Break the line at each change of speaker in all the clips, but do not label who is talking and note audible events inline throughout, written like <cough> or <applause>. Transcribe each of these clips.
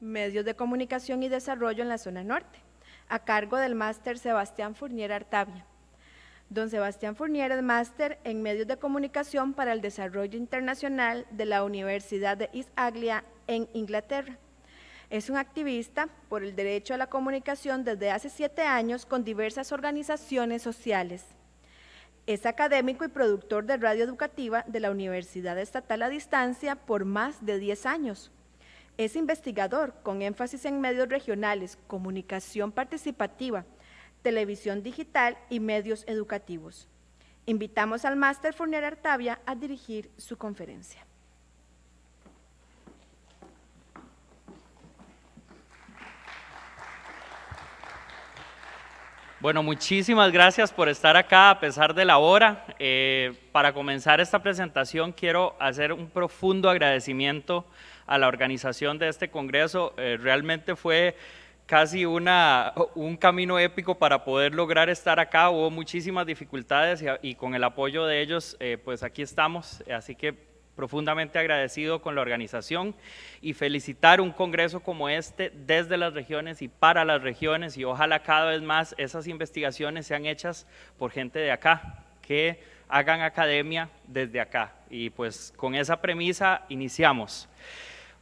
Medios de Comunicación y Desarrollo en la zona norte, a cargo del máster Sebastián Fournier Artavia. Don Sebastián Fournier es máster en Medios de Comunicación para el Desarrollo Internacional de la Universidad de East en Inglaterra. Es un activista por el derecho a la comunicación desde hace siete años con diversas organizaciones sociales. Es académico y productor de radio educativa de la Universidad Estatal a Distancia por más de 10 años. Es investigador con énfasis en medios regionales, comunicación participativa, televisión digital y medios educativos. Invitamos al máster Fournier Artavia a dirigir su conferencia.
Bueno, muchísimas gracias por estar acá a pesar de la hora. Eh, para comenzar esta presentación quiero hacer un profundo agradecimiento a la organización de este Congreso. Eh, realmente fue casi una, un camino épico para poder lograr estar acá. Hubo muchísimas dificultades y, con el apoyo de ellos, eh, pues aquí estamos. Así que profundamente agradecido con la organización y felicitar un congreso como este desde las regiones y para las regiones y ojalá cada vez más esas investigaciones sean hechas por gente de acá, que hagan academia desde acá. Y pues con esa premisa iniciamos.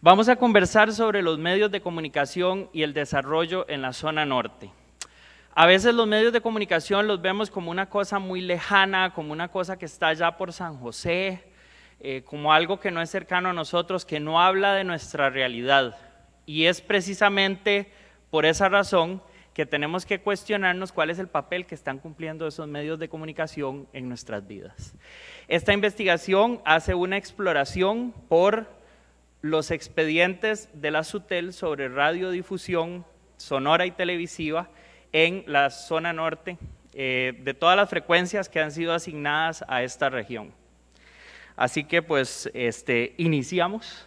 Vamos a conversar sobre los medios de comunicación y el desarrollo en la zona norte. A veces los medios de comunicación los vemos como una cosa muy lejana, como una cosa que está allá por San José, eh, como algo que no es cercano a nosotros, que no habla de nuestra realidad. Y es precisamente por esa razón que tenemos que cuestionarnos cuál es el papel que están cumpliendo esos medios de comunicación en nuestras vidas. Esta investigación hace una exploración por los expedientes de la SUTEL sobre radiodifusión sonora y televisiva en la zona norte eh, de todas las frecuencias que han sido asignadas a esta región. Así que pues este, iniciamos.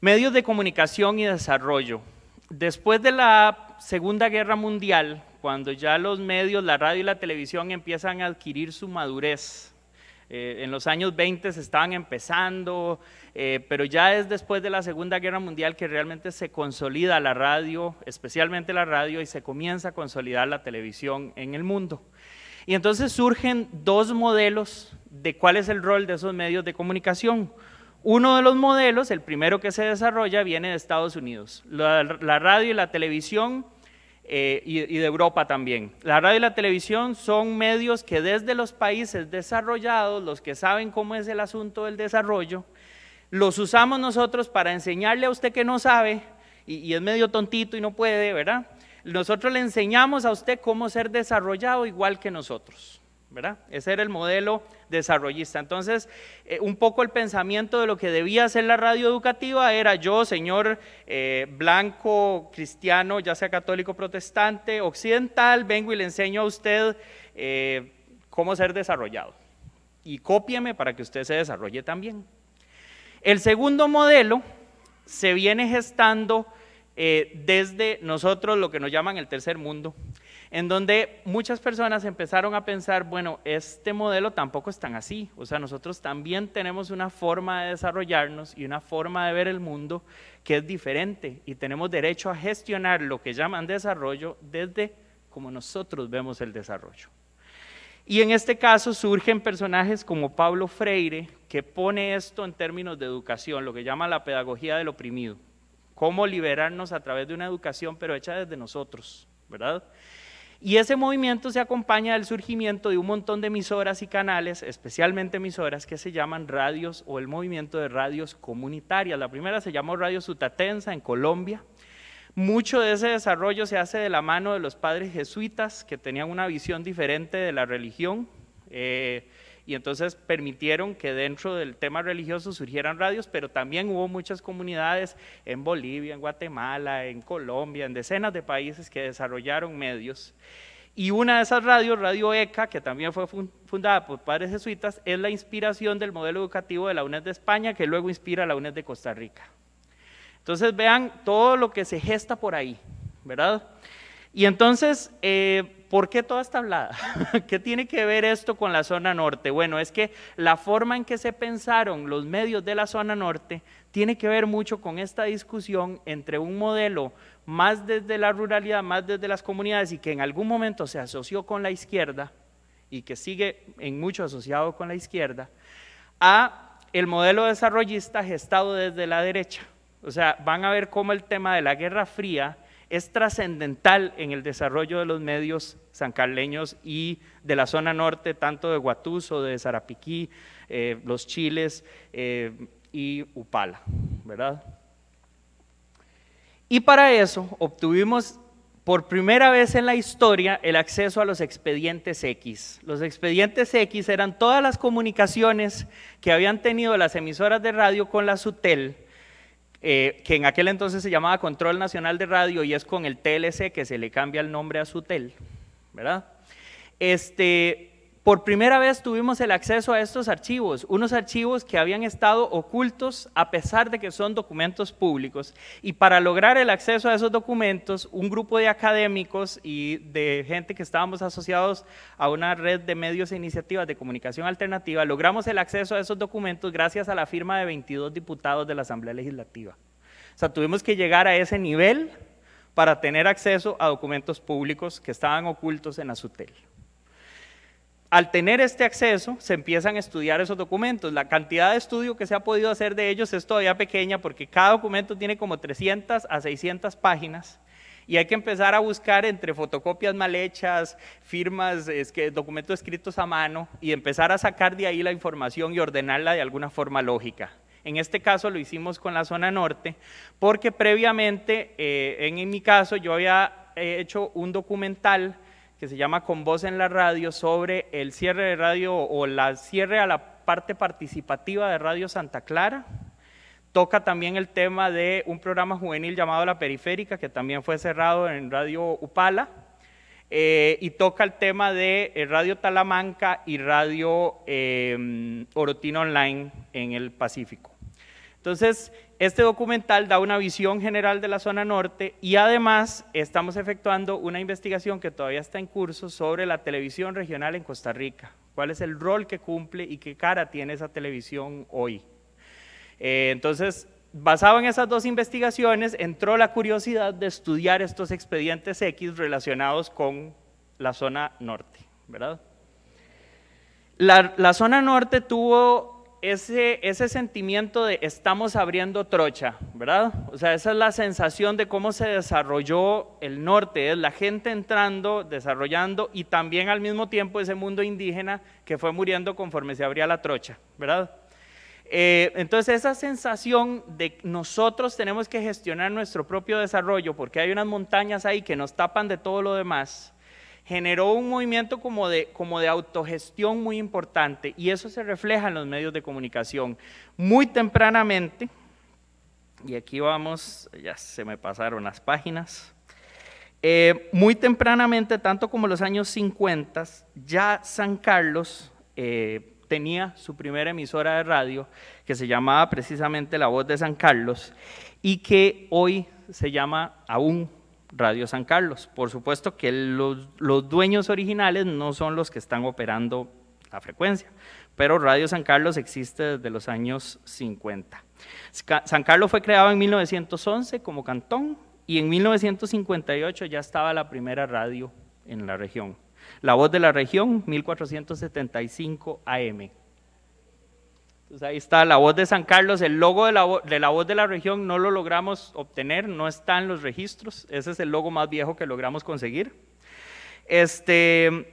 Medios de comunicación y desarrollo. Después de la Segunda Guerra Mundial, cuando ya los medios, la radio y la televisión empiezan a adquirir su madurez, eh, en los años 20 se estaban empezando, eh, pero ya es después de la Segunda Guerra Mundial que realmente se consolida la radio, especialmente la radio, y se comienza a consolidar la televisión en el mundo. Y entonces surgen dos modelos de cuál es el rol de esos medios de comunicación. Uno de los modelos, el primero que se desarrolla, viene de Estados Unidos. la radio y la televisión eh, y, de Europa también. La radio y la televisión son medios que desde los países desarrollados, los que saben cómo es el asunto del desarrollo, los usamos nosotros para enseñarle a usted que no sabe y, y es medio tontito y no puede, ¿verdad? Nosotros le enseñamos a usted cómo ser desarrollado igual que nosotros. Ese era el modelo desarrollista. Entonces, eh, un poco el pensamiento de lo que debía hacer la radio educativa era yo, señor eh, blanco, cristiano, ya sea católico, protestante, occidental, vengo y le enseño a usted eh, cómo ser desarrollado. Y cópieme para que usted se desarrolle también. El segundo modelo se viene gestando desde nosotros lo que nos llaman el tercer mundo en donde muchas personas empezaron a pensar, bueno, este modelo tampoco es tan así, o sea, nosotros también tenemos una forma de desarrollarnos y una forma de ver el mundo que es diferente y tenemos derecho a gestionar lo que llaman desarrollo desde como nosotros vemos el desarrollo. Y en este caso surgen personajes como Pablo Freire, que pone esto en términos de educación, lo que llama la pedagogía del oprimido, cómo liberarnos a través de una educación pero hecha desde nosotros, ¿verdad? Y ese movimiento se acompaña del surgimiento de un montón de emisoras y canales, especialmente emisoras que se llaman radios o el movimiento de radios comunitarias. La primera se llamó Radio Sutatensa en Colombia. Mucho de ese desarrollo se hace de la mano de los padres jesuitas que tenían una visión diferente de la religión. Eh, y entonces permitieron que dentro del tema religioso surgieran radios, pero también hubo muchas comunidades en Bolivia, en Guatemala, en Colombia, en decenas de países que desarrollaron medios. Y una de esas radios, Radio ECA, que también fue fundada por padres jesuitas, es la inspiración del modelo educativo de la UNED de España, que luego inspira a la UNED de Costa Rica. Entonces vean todo lo que se gesta por ahí, ¿verdad? Y entonces, eh, ¿por qué toda esta hablada? <laughs> ¿Qué tiene que ver esto con la zona norte? Bueno, es que la forma en que se pensaron los medios de la zona norte tiene que ver mucho con esta discusión entre un modelo más desde la ruralidad, más desde las comunidades y que en algún momento se asoció con la izquierda y que sigue en mucho asociado con la izquierda, a el modelo desarrollista gestado desde la derecha. O sea, van a ver cómo el tema de la Guerra Fría es trascendental en el desarrollo de los medios sancarleños y de la zona norte, tanto de Guatuso, de Zarapiquí, eh, Los Chiles eh, y Upala, ¿verdad? Y para eso obtuvimos por primera vez en la historia el acceso a los expedientes X. Los expedientes X eran todas las comunicaciones que habían tenido las emisoras de radio con la SUTEL eh, que en aquel entonces se llamaba Control Nacional de Radio y es con el TLC que se le cambia el nombre a Sutel, ¿verdad? Este, por primera vez tuvimos el acceso a estos archivos, unos archivos que habían estado ocultos a pesar de que son documentos públicos. Y para lograr el acceso a esos documentos, un grupo de académicos y de gente que estábamos asociados a una red de medios e iniciativas de comunicación alternativa, logramos el acceso a esos documentos gracias a la firma de 22 diputados de la Asamblea Legislativa. O sea, tuvimos que llegar a ese nivel para tener acceso a documentos públicos que estaban ocultos en la SUTEL al tener este acceso, se empiezan a estudiar esos documentos. La cantidad de estudio que se ha podido hacer de ellos es todavía pequeña porque cada documento tiene como 300 a 600 páginas y hay que empezar a buscar entre fotocopias mal hechas, firmas, que, documentos escritos a mano y empezar a sacar de ahí la información y ordenarla de alguna forma lógica. En este caso lo hicimos con la zona norte, porque previamente, eh, en, mi caso, yo había eh, hecho un documental que se llama Con Voz en la Radio sobre el cierre de radio o la cierre a la parte participativa de Radio Santa Clara. Toca también el tema de un programa juvenil llamado La Periférica, que también fue cerrado en Radio Upala. Eh, y toca el tema de eh, Radio Talamanca y Radio eh, Orotino Online en el Pacífico. Entonces, este documental da una visión general de la zona norte y además estamos efectuando una investigación que todavía está en curso sobre la televisión regional en Costa Rica. ¿Cuál es el rol que cumple y qué cara tiene esa televisión hoy? Eh, entonces, basado en esas dos investigaciones, entró la curiosidad de estudiar estos expedientes X relacionados con la zona norte, ¿verdad? la zona norte tuvo ese, ese sentimiento de estamos abriendo trocha, ¿verdad? O sea, esa es la sensación de cómo se desarrolló el norte, es la gente entrando, desarrollando y también al mismo tiempo ese mundo indígena que fue muriendo conforme se abría la trocha, ¿verdad? Eh, entonces esa sensación de nosotros tenemos que gestionar nuestro propio desarrollo porque hay unas montañas ahí que nos tapan de todo lo demás generó un movimiento como de, como de autogestión muy importante y eso se refleja en los medios de comunicación. Muy tempranamente, y aquí vamos, ya se me pasaron las páginas. Eh, muy tempranamente, tanto como los años 50, ya San Carlos eh, tenía su primera emisora de radio que se llamaba precisamente La Voz de San Carlos y que hoy se llama aún Radio San Carlos. Por supuesto que los, dueños originales no son los que están operando la frecuencia, pero Radio San Carlos existe desde los años 50. San Carlos fue creado en 1911 como cantón y en 1958 ya estaba la primera radio en la región. La voz de la región, 1475 AM, entonces ahí está la voz de San Carlos, el logo de la, de la, voz de la región no lo logramos obtener, no están los registros, ese es el logo más viejo que logramos conseguir. Este,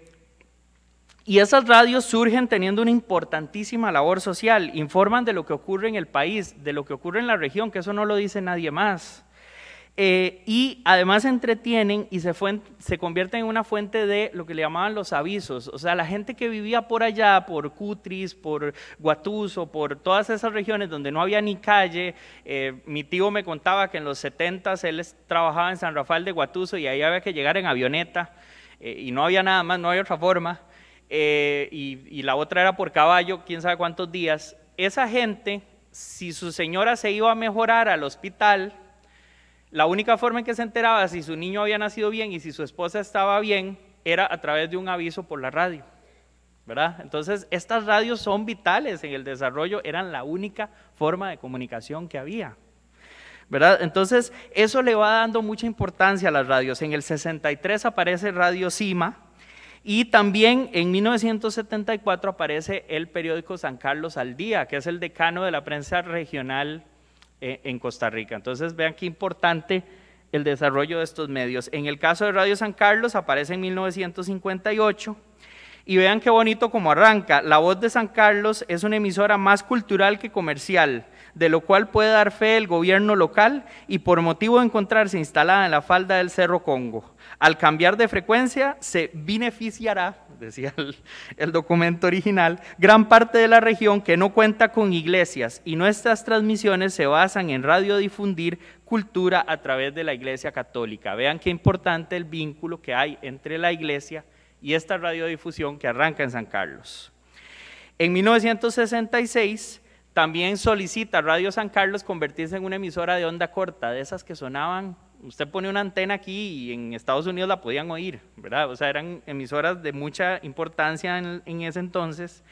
y esas radios surgen teniendo una importantísima labor social, informan de lo que ocurre en el país, de lo que ocurre en la región, que eso no lo dice nadie más. Eh, y además se entretienen y se, se, convierten en una fuente de lo que le llamaban los avisos. O sea, la gente que vivía por allá, por Cutris, por Guatuso, por todas esas regiones donde no había ni calle. Eh, mi tío me contaba que en los 70 él trabajaba en San Rafael de Guatuso y ahí había que llegar en avioneta eh, y no había nada más, no había otra forma. y la otra era por caballo, quién sabe cuántos días. Esa gente, si su señora se iba a mejorar al hospital, la única forma en que se enteraba si su niño había nacido bien y si su esposa estaba bien era a través de un aviso por la radio. ¿verdad? Entonces, estas radios son vitales en el desarrollo, eran la única forma de comunicación que había. ¿verdad? Entonces, eso le va dando mucha importancia a las radios. En el 63 aparece Radio Cima y también en 1974 aparece el periódico San Carlos al Día, que es el decano de la prensa regional eh, en Costa Rica. Entonces vean qué importante el desarrollo de estos medios. En el caso de Radio San Carlos aparece en 1958 y vean qué bonito como arranca. La voz de San Carlos es una emisora más cultural que comercial, de lo cual puede dar fe el gobierno local y por motivo de encontrarse instalada en la falda del Cerro Congo. Al cambiar de frecuencia se beneficiará decía el, documento original, gran parte de la región que no cuenta con iglesias y nuestras transmisiones se basan en radiodifundir cultura a través de la Iglesia Católica. Vean qué importante el vínculo que hay entre la Iglesia y esta radiodifusión que arranca en San Carlos. En 1966 también solicita Radio San Carlos convertirse en una emisora de onda corta, de esas que sonaban usted pone una antena aquí y en Estados Unidos la podían oír, ¿verdad? O sea, eran emisoras de mucha importancia en, ese entonces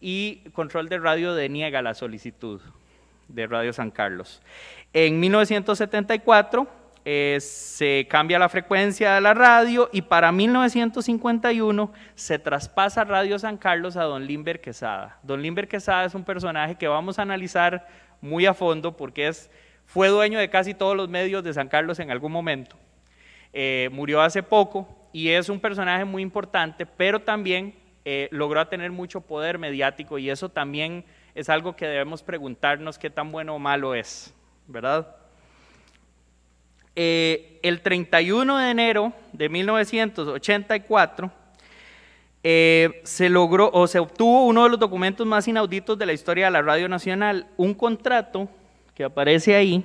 y Control de Radio deniega la solicitud de Radio San Carlos. En 1974 eh, se cambia la frecuencia de la radio y para 1951 se traspasa Radio San Carlos a Don Limber Quesada. Don Limber Quesada es un personaje que vamos a analizar muy a fondo porque es fue dueño de casi todos los medios de San Carlos en algún momento. Eh, murió hace poco y es un personaje muy importante, pero también eh, logró tener mucho poder mediático y eso también es algo que debemos preguntarnos qué tan bueno o malo es, ¿verdad? Eh, el 31 de enero de 1984 se logró o se obtuvo uno de los documentos más inauditos de la historia de la Radio Nacional, un contrato que aparece ahí,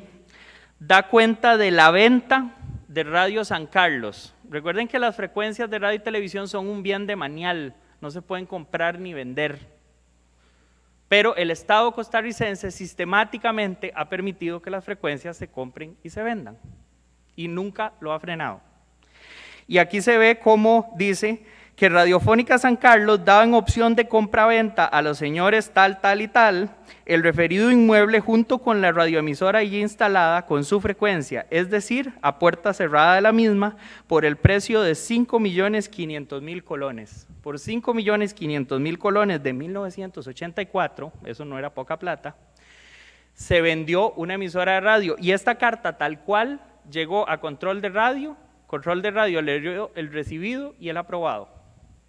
da cuenta de la venta de Radio San Carlos. Recuerden que las frecuencias de radio y televisión son un bien de manial, no se pueden comprar ni vender. Pero el Estado costarricense sistemáticamente ha permitido que las frecuencias se compren y se vendan. Y nunca lo ha frenado. Y aquí se ve cómo dice que Radiofónica San Carlos daba en opción de compra-venta a los señores tal, tal y tal el referido inmueble junto con la radioemisora allí instalada con su frecuencia, es decir, a puerta cerrada de la misma, por el precio de mil colones. Por mil colones de 1984, eso no era poca plata, se vendió una emisora de radio y esta carta tal cual llegó a control de radio, control de radio le dio el recibido y el aprobado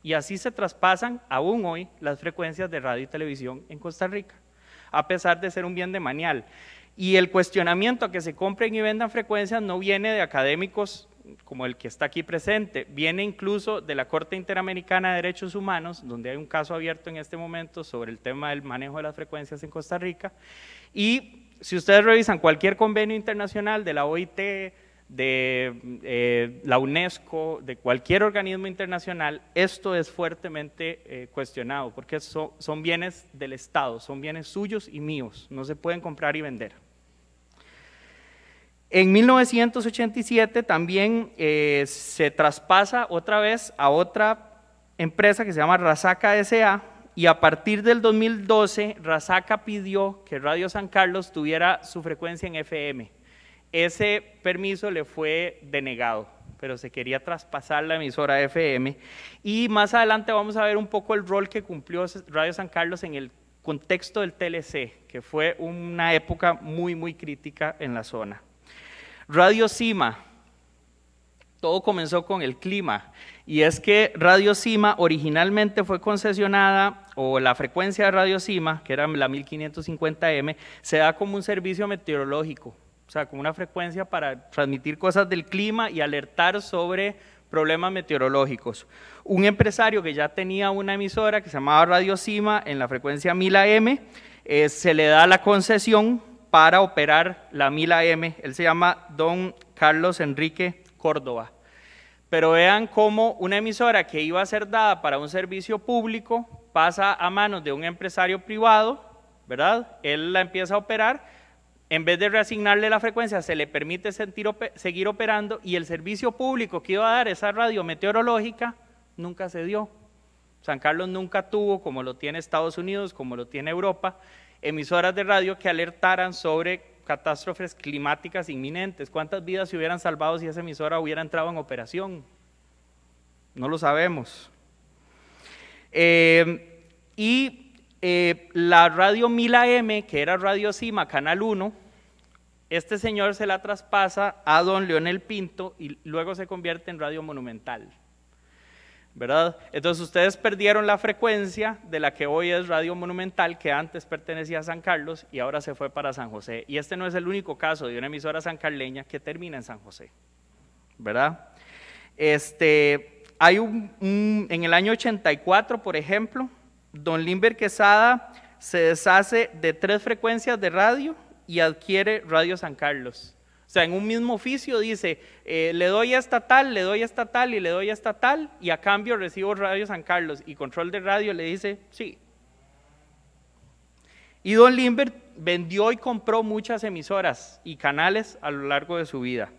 y así se traspasan aún hoy las frecuencias de radio y televisión en Costa Rica, a pesar de ser un bien de manial. Y el cuestionamiento a que se compren y vendan frecuencias no viene de académicos como el que está aquí presente, viene incluso de la Corte Interamericana de Derechos Humanos, donde hay un caso abierto en este momento sobre el tema del manejo de las frecuencias en Costa Rica. Y si ustedes revisan cualquier convenio internacional de la OIT, de eh, la UNESCO, de cualquier organismo internacional, esto es fuertemente eh, cuestionado, porque son bienes del Estado, son bienes suyos y míos, no se pueden comprar y vender. En 1987 también eh, se traspasa otra vez a otra empresa que se llama Razaca S.A., y a partir del 2012, Razaca pidió que Radio San Carlos tuviera su frecuencia en FM ese permiso le fue denegado, pero se quería traspasar la emisora FM. Y más adelante vamos a ver un poco el rol que cumplió Radio San Carlos en el contexto del TLC, que fue una época muy, muy crítica en la zona. Radio Cima, todo comenzó con el clima. Y es que Radio Cima originalmente fue concesionada, o la frecuencia de Radio Cima, que era la 1550M, se da como un servicio meteorológico o sea, con una frecuencia para transmitir cosas del clima y alertar sobre problemas meteorológicos. Un empresario que ya tenía una emisora que se llamaba Radio Cima en la frecuencia 1000 M, eh, se le da la concesión para operar la 1000 M, Él se llama Don Carlos Enrique Córdoba. Pero vean cómo una emisora que iba a ser dada para un servicio público pasa a manos de un empresario privado, ¿verdad? Él la empieza a operar en vez de reasignarle la frecuencia, se le permite seguir operando y el servicio público que iba a dar esa radio meteorológica nunca se dio. San Carlos nunca tuvo, como lo tiene Estados Unidos, como lo tiene Europa, emisoras de radio que alertaran sobre catástrofes climáticas inminentes. ¿Cuántas vidas se hubieran salvado si esa emisora hubiera entrado en operación? No lo sabemos. Eh, y eh, la radio Mila M, que era Radio Cima, Canal 1, este señor se la traspasa a don Leonel Pinto y luego se convierte en Radio Monumental. ¿Verdad? Entonces ustedes perdieron la frecuencia de la que hoy es Radio Monumental, que antes pertenecía a San Carlos y ahora se fue para San José. Y este no es el único caso de una emisora sancarleña que termina en San José. ¿Verdad? Este, hay un en el año 84, por ejemplo, Don Limber Quesada se deshace de tres frecuencias de radio y adquiere Radio San Carlos. O sea, en un mismo oficio dice, eh, le doy a tal, le doy a tal, y le doy a tal, y a cambio recibo Radio San Carlos. Y Control de Radio le dice, sí. Y Don Limber vendió y compró muchas emisoras y canales a lo largo de su vida.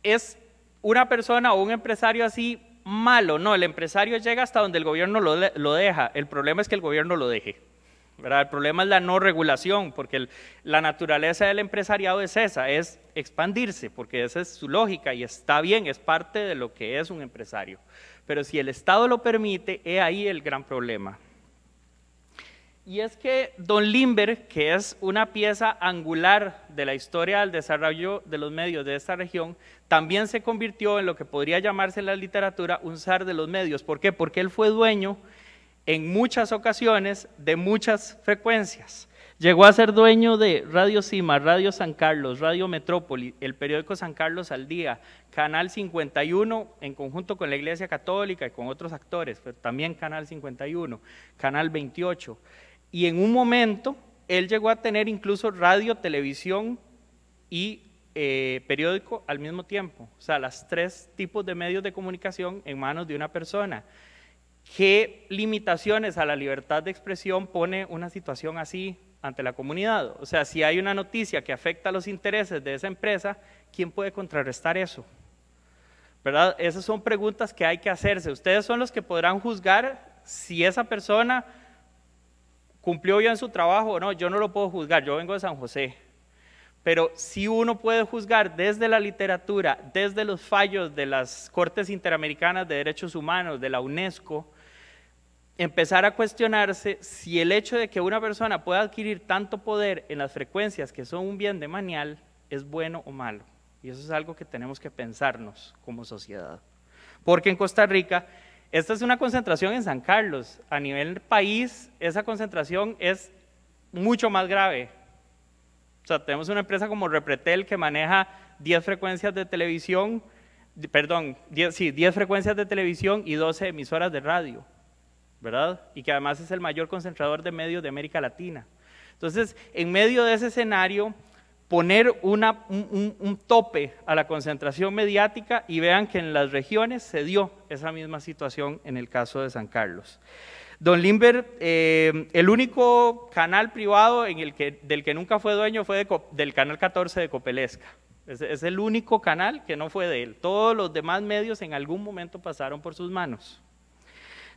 Es una persona o un empresario así malo, no, el empresario llega hasta donde el gobierno lo, deja, el problema es que el gobierno lo deje. ¿verdad? El problema es la no regulación, porque la naturaleza del empresariado es esa, es expandirse, porque esa es su lógica y está bien, es parte de lo que es un empresario. Pero si el Estado lo permite, es ahí el gran problema. Y es que Don Limber, que es una pieza angular de la historia del desarrollo de los medios de esta región, también se convirtió en lo que podría llamarse en la literatura un zar de los medios. ¿Por qué? Porque él fue dueño en muchas ocasiones de muchas frecuencias. Llegó a ser dueño de Radio Cima, Radio San Carlos, Radio Metrópoli, el periódico San Carlos al Día, Canal 51 en conjunto con la Iglesia Católica y con otros actores, pero también Canal 51, Canal 28 y en un momento él llegó a tener incluso radio, televisión y eh, periódico al mismo tiempo. O sea, los tres tipos de medios de comunicación en manos de una persona. ¿Qué limitaciones a la libertad de expresión pone una situación así ante la comunidad? O sea, si hay una noticia que afecta a los intereses de esa empresa, ¿quién puede contrarrestar eso? ¿Verdad? Esas son preguntas que hay que hacerse. Ustedes son los que podrán juzgar si esa persona ¿Cumplió bien su trabajo o no? Yo no lo puedo juzgar, yo vengo de San José. Pero si uno puede juzgar desde la literatura, desde los fallos de las Cortes Interamericanas de Derechos Humanos, de la UNESCO, empezar a cuestionarse si el hecho de que una persona pueda adquirir tanto poder en las frecuencias que son un bien de manial es bueno o malo. Y eso es algo que tenemos que pensarnos como sociedad. Porque en Costa Rica esta es una concentración en San Carlos. A nivel país, esa concentración es mucho más grave. O sea, tenemos una empresa como Repretel que maneja 10 frecuencias de televisión, perdón, 10, sí, 10 frecuencias de televisión y 12 emisoras de radio, ¿verdad? Y que además es el mayor concentrador de medios de América Latina. Entonces, en medio de ese escenario, poner un, tope a la concentración mediática y vean que en las regiones se dio esa misma situación en el caso de San Carlos. Don Limber, eh, el único canal privado del que nunca fue dueño fue del canal 14 de Copelesca. Es, es el único canal que no fue de él. Todos los demás medios en algún momento pasaron por sus manos.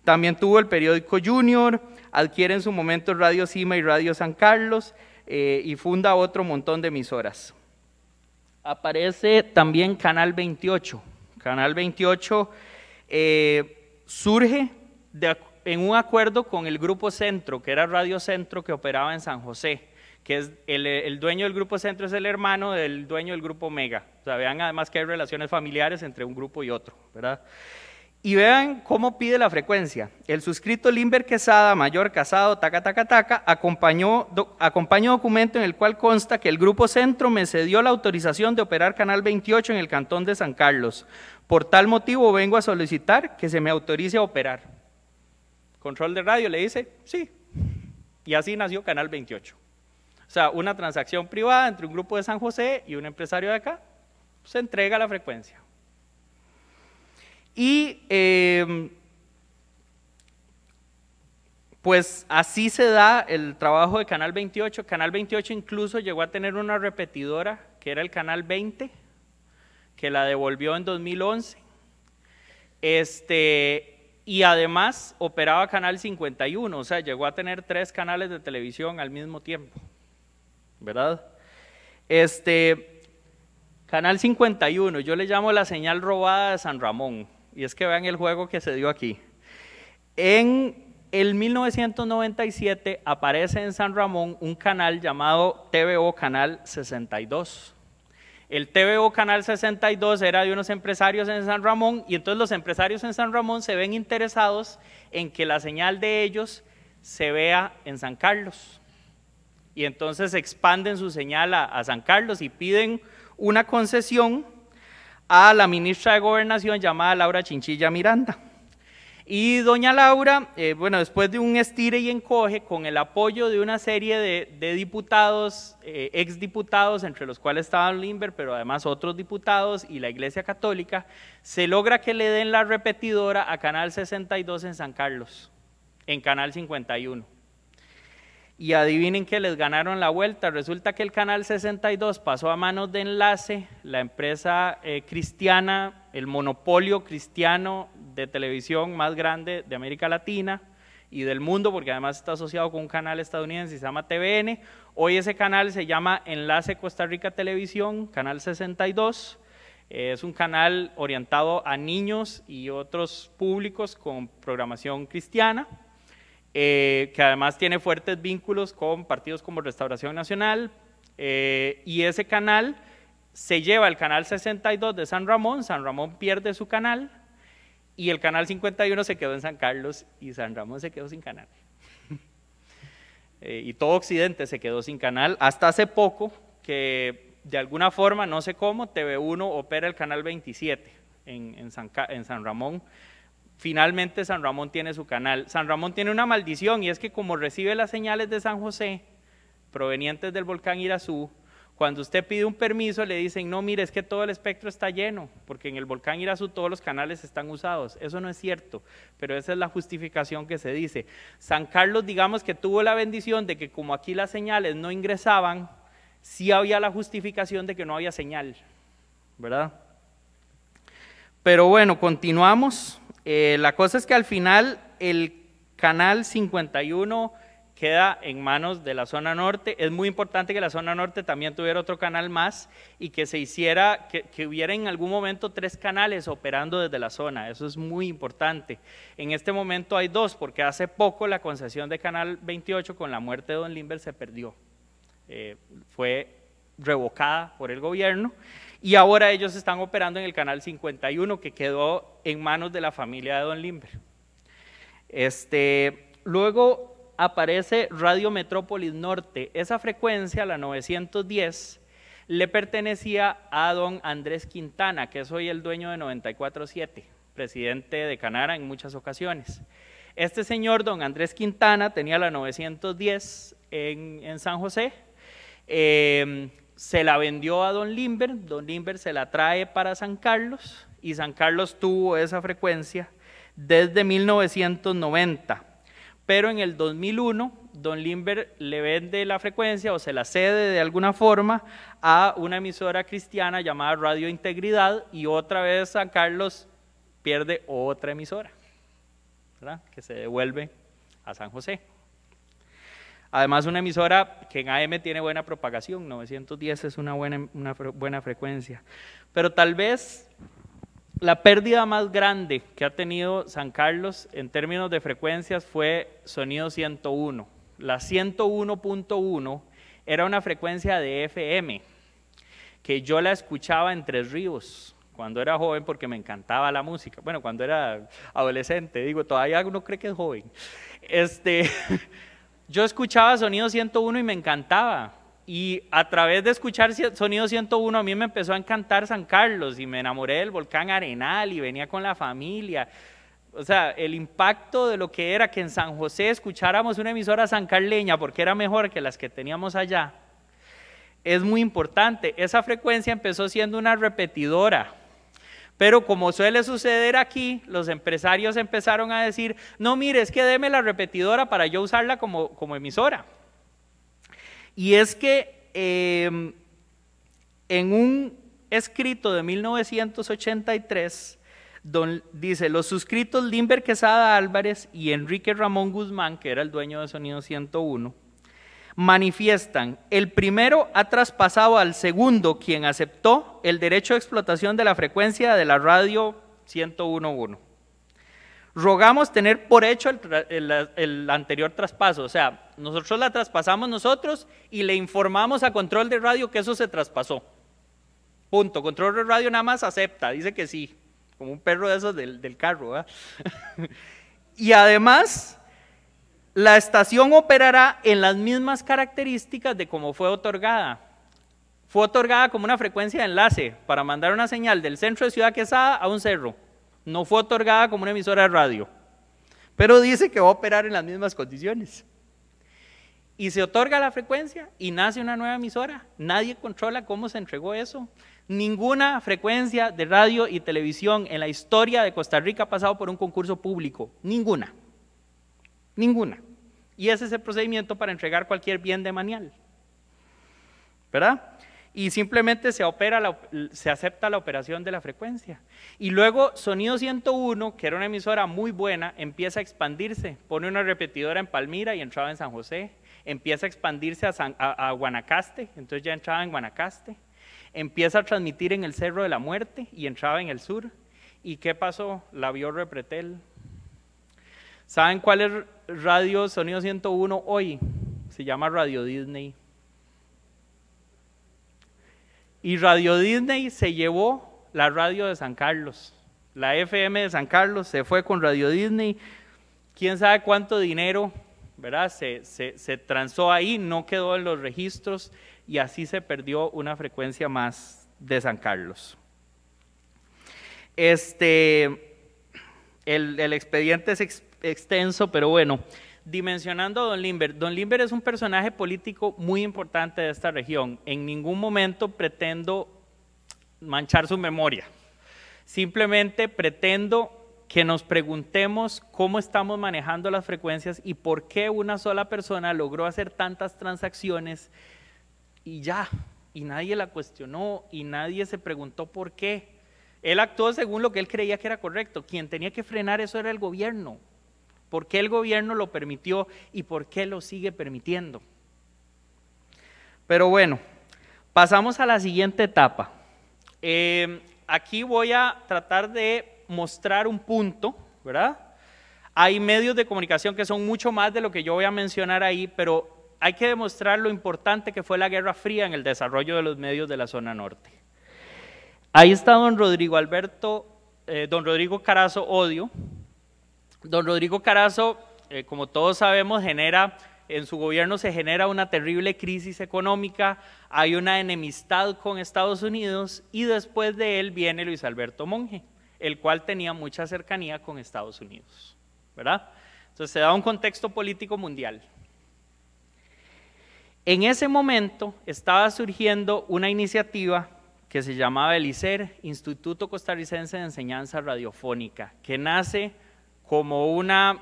También tuvo el periódico Junior, adquiere en su momento Radio Cima y Radio San Carlos. Eh, y funda otro montón de emisoras. Aparece también Canal 28. Canal 28 eh, surge en un acuerdo con el Grupo Centro, que era Radio Centro que operaba en San José que es el, dueño del grupo Centro es el hermano del dueño del grupo Mega. O sea, vean además que hay relaciones familiares entre un grupo y otro, ¿verdad? Y vean cómo pide la frecuencia. El suscrito Limber Quesada, mayor casado, taca, taca, taca, acompañó, acompañó documento en el cual consta que el Grupo Centro me cedió la autorización de operar Canal 28 en el Cantón de San Carlos. Por tal motivo vengo a solicitar que se me autorice a operar. Control de radio le dice, sí. Y así nació Canal 28. O sea, una transacción privada entre un grupo de San José y un empresario de acá, se entrega la frecuencia. Y em, pues así se da el trabajo de Canal 28. Canal 28 incluso llegó a tener una repetidora, que era el Canal 20, que la devolvió en 2011. Este, y además operaba Canal 51, o sea, llegó a tener tres canales de televisión al mismo tiempo, ¿verdad? Este, Canal 51, yo le llamo la señal robada de San Ramón y es que vean el juego que se dio aquí. En el 1997 aparece en San Ramón un canal llamado TVO Canal 62. El TVO Canal 62 era de unos empresarios en San Ramón y entonces los empresarios en San Ramón se ven interesados en que la señal de ellos se vea en San Carlos. Y entonces expanden su señal a, a San Carlos y piden una concesión a la ministra de Gobernación llamada Laura Chinchilla Miranda. Y doña Laura, eh, bueno, después de un estire y encoge, con el apoyo de una serie de, diputados, ex eh, exdiputados, entre los cuales estaba Limber, pero además otros diputados y la Iglesia Católica, se logra que le den la repetidora a Canal 62 en San Carlos, en Canal 51. Y adivinen que les ganaron la vuelta. Resulta que el Canal 62 pasó a manos de Enlace, la empresa eh, cristiana, el monopolio cristiano de televisión más grande de América Latina y del mundo, porque además está asociado con un canal estadounidense, y se llama TVN. Hoy ese canal se llama Enlace Costa Rica Televisión, Canal 62. Eh, es un canal orientado a niños y otros públicos con programación cristiana. Eh, que además tiene fuertes vínculos con partidos como Restauración Nacional, eh, y ese canal se lleva el canal 62 de San Ramón, San Ramón pierde su canal, y el canal 51 se quedó en San Carlos y San Ramón se quedó sin canal. <laughs> Eh, y todo Occidente se quedó sin canal hasta hace poco que de alguna forma, no sé cómo, TV1 opera el canal 27 en, en, San, en San Ramón finalmente San Ramón tiene su canal. San Ramón tiene una maldición y es que como recibe las señales de San José provenientes del volcán Irazú, cuando usted pide un permiso le dicen, no, mire, es que todo el espectro está lleno, porque en el volcán Irazú todos los canales están usados. Eso no es cierto, pero esa es la justificación que se dice. San Carlos, digamos que tuvo la bendición de que como aquí las señales no ingresaban, sí había la justificación de que no había señal, ¿verdad? Pero bueno, continuamos. Eh, la cosa es que al final el canal 51 queda en manos de la zona norte. Es muy importante que la zona norte también tuviera otro canal más y que se hiciera, que, hubiera en algún momento tres canales operando desde la zona. Eso es muy importante. En este momento hay dos, porque hace poco la concesión de Canal 28 con la muerte de Don Limber se perdió. Eh, fue revocada por el gobierno. Y ahora ellos están operando en el Canal 51, que quedó en manos de la familia de Don Limber. Este, luego aparece Radio Metrópolis Norte. Esa frecuencia, la 910, le pertenecía a don Andrés Quintana, que es hoy el dueño de 947, presidente de Canara en muchas ocasiones. Este señor, don Andrés Quintana, tenía la 910 en, San José. Eh, se la vendió a Don Limber, Don Limber se la trae para San Carlos y San Carlos tuvo esa frecuencia desde 1990. Pero en el 2001, Don Limber le vende la frecuencia o se la cede de alguna forma a una emisora cristiana llamada Radio Integridad y otra vez San Carlos pierde otra emisora, que se devuelve a San José. Además, una emisora que en AM tiene buena propagación, 910 es una buena, una buena frecuencia. Pero tal vez la pérdida más grande que ha tenido San Carlos en términos de frecuencias fue sonido 101. La 101.1 era una frecuencia de FM que yo la escuchaba en Tres Ríos cuando era joven porque me encantaba la música. Bueno, cuando era adolescente, digo, todavía uno cree que es joven. Este, <laughs> Yo escuchaba Sonido 101 y me encantaba. Y a través de escuchar Sonido 101 a mí me empezó a encantar San Carlos y me enamoré del volcán Arenal y venía con la familia. O sea, el impacto de lo que era que en San José escucháramos una emisora sancarleña porque era mejor que las que teníamos allá, es muy importante. Esa frecuencia empezó siendo una repetidora pero como suele suceder aquí, los empresarios empezaron a decir, no, mire, es que deme la repetidora para yo usarla como, emisora. Y es que em, en un escrito de 1983, donde dice, los suscritos Limber Quesada Álvarez y Enrique Ramón Guzmán, que era el dueño de Sonido 101, manifiestan, el primero ha traspasado al segundo, quien aceptó el derecho de explotación de la frecuencia de la radio 101.1. Rogamos tener por hecho el, anterior traspaso, o sea, nosotros la traspasamos nosotros y le informamos a control de radio que eso se traspasó. Punto, control de radio nada más acepta, dice que sí, como un perro de esos del, del carro. <laughs> y además la estación operará en las mismas características de cómo fue otorgada. Fue otorgada como una frecuencia de enlace para mandar una señal del centro de Ciudad Quesada a un cerro. No fue otorgada como una emisora de radio. Pero dice que va a operar en las mismas condiciones. Y se otorga la frecuencia y nace una nueva emisora. Nadie controla cómo se entregó eso. Ninguna frecuencia de radio y televisión en la historia de Costa Rica ha pasado por un concurso público. Ninguna. Ninguna. Y ese es el procedimiento para entregar cualquier bien de demanial. ¿Verdad? Y simplemente se, opera se acepta la operación de la frecuencia. Y luego Sonido 101, que era una emisora muy buena, empieza a expandirse. Pone una repetidora en Palmira y entraba en San José. Empieza a expandirse a, a Guanacaste, entonces ya entraba en Guanacaste. Empieza a transmitir en el Cerro de la Muerte y entraba en el sur. ¿Y qué pasó? La vio Repretel. ¿Saben cuál es Radio Sonido 101 hoy, se llama Radio Disney. Y Radio Disney se llevó la radio de San Carlos, la FM de San Carlos se fue con Radio Disney, quién sabe cuánto dinero, ¿verdad? Se, transó ahí, no quedó en los registros y así se perdió una frecuencia más de San Carlos. Este, el, el expediente se, extenso, pero bueno, dimensionando a Don Limber, Don Limber es un personaje político muy importante de esta región. En ningún momento pretendo manchar su memoria. Simplemente pretendo que nos preguntemos cómo estamos manejando las frecuencias y por qué una sola persona logró hacer tantas transacciones y ya, y nadie la cuestionó y nadie se preguntó por qué. Él actuó según lo que él creía que era correcto. Quien tenía que frenar eso era el gobierno, por qué el gobierno lo permitió y por qué lo sigue permitiendo. Pero bueno, pasamos a la siguiente etapa. Em, aquí voy a tratar de mostrar un punto, ¿verdad? Hay medios de comunicación que son mucho más de lo que yo voy a mencionar ahí, pero hay que demostrar lo importante que fue la Guerra Fría en el desarrollo de los medios de la zona norte. Ahí está don Rodrigo Alberto, eh, don Rodrigo Carazo Odio, Don Rodrigo Carazo, eh, como todos sabemos, genera, en su gobierno se genera una terrible crisis económica, hay una enemistad con Estados Unidos y después de él viene Luis Alberto Monge, el cual tenía mucha cercanía con Estados Unidos, ¿verdad? Entonces se da un contexto político mundial. En ese momento estaba surgiendo una iniciativa que se llamaba el e Instituto Costarricense de Enseñanza Radiofónica, que nace como una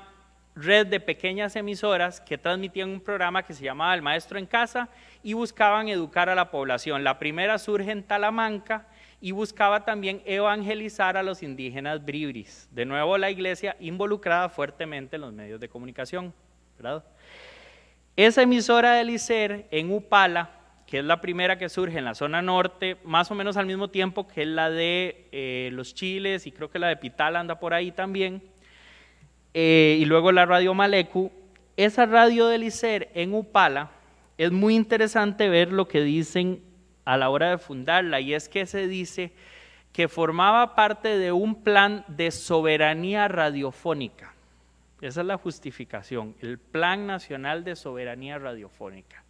red de pequeñas emisoras que transmitían un programa que se llamaba El Maestro en Casa y buscaban educar a la población. La primera surge en Talamanca y buscaba también evangelizar a los indígenas bribris. De nuevo la iglesia involucrada fuertemente en los medios de comunicación. Esa emisora del ICER en Upala, que es la primera que surge en la zona norte, más o menos al mismo tiempo que la de eh, Los Chiles y creo que la de Pital anda por ahí también, eh, y luego la radio Malecu. Esa radio del ICER en Upala es muy interesante ver lo que dicen a la hora de fundarla, y es que se dice que formaba parte de un plan de soberanía radiofónica. Esa es la justificación, el Plan Nacional de Soberanía Radiofónica.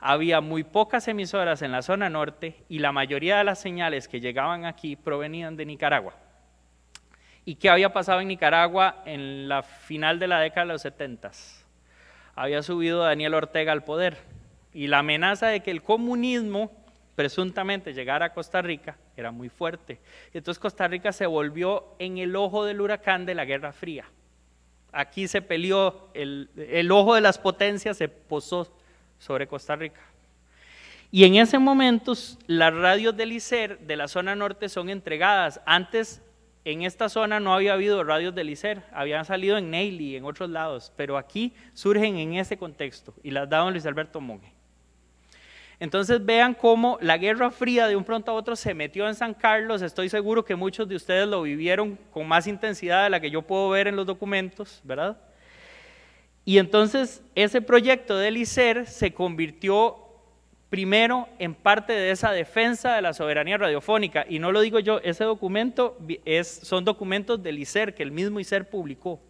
Había muy pocas emisoras en la zona norte y la mayoría de las señales que llegaban aquí provenían de Nicaragua. ¿Y qué había pasado en Nicaragua en la final de la década de los 70? Había subido Daniel Ortega al poder y la amenaza de que el comunismo presuntamente llegara a Costa Rica era muy fuerte. Entonces Costa Rica se volvió en el ojo del huracán de la Guerra Fría. Aquí se peleó, el, el ojo de las potencias se posó sobre Costa Rica. Y en ese momento las radios del ICER de la zona norte son entregadas. Antes en esta zona no había habido radios de ICER, habían salido en Neily y en otros lados, pero aquí surgen en ese contexto y las da Luis Alberto Monge. Entonces vean cómo la Guerra Fría de un pronto a otro se metió en San Carlos, estoy seguro que muchos de ustedes lo vivieron con más intensidad de la que yo puedo ver en los documentos, ¿verdad? Y entonces ese proyecto de ICER se convirtió primero en parte de esa defensa de la soberanía radiofónica. Y no lo digo yo, ese documento es, son documentos del ICER, que el mismo ICER publicó.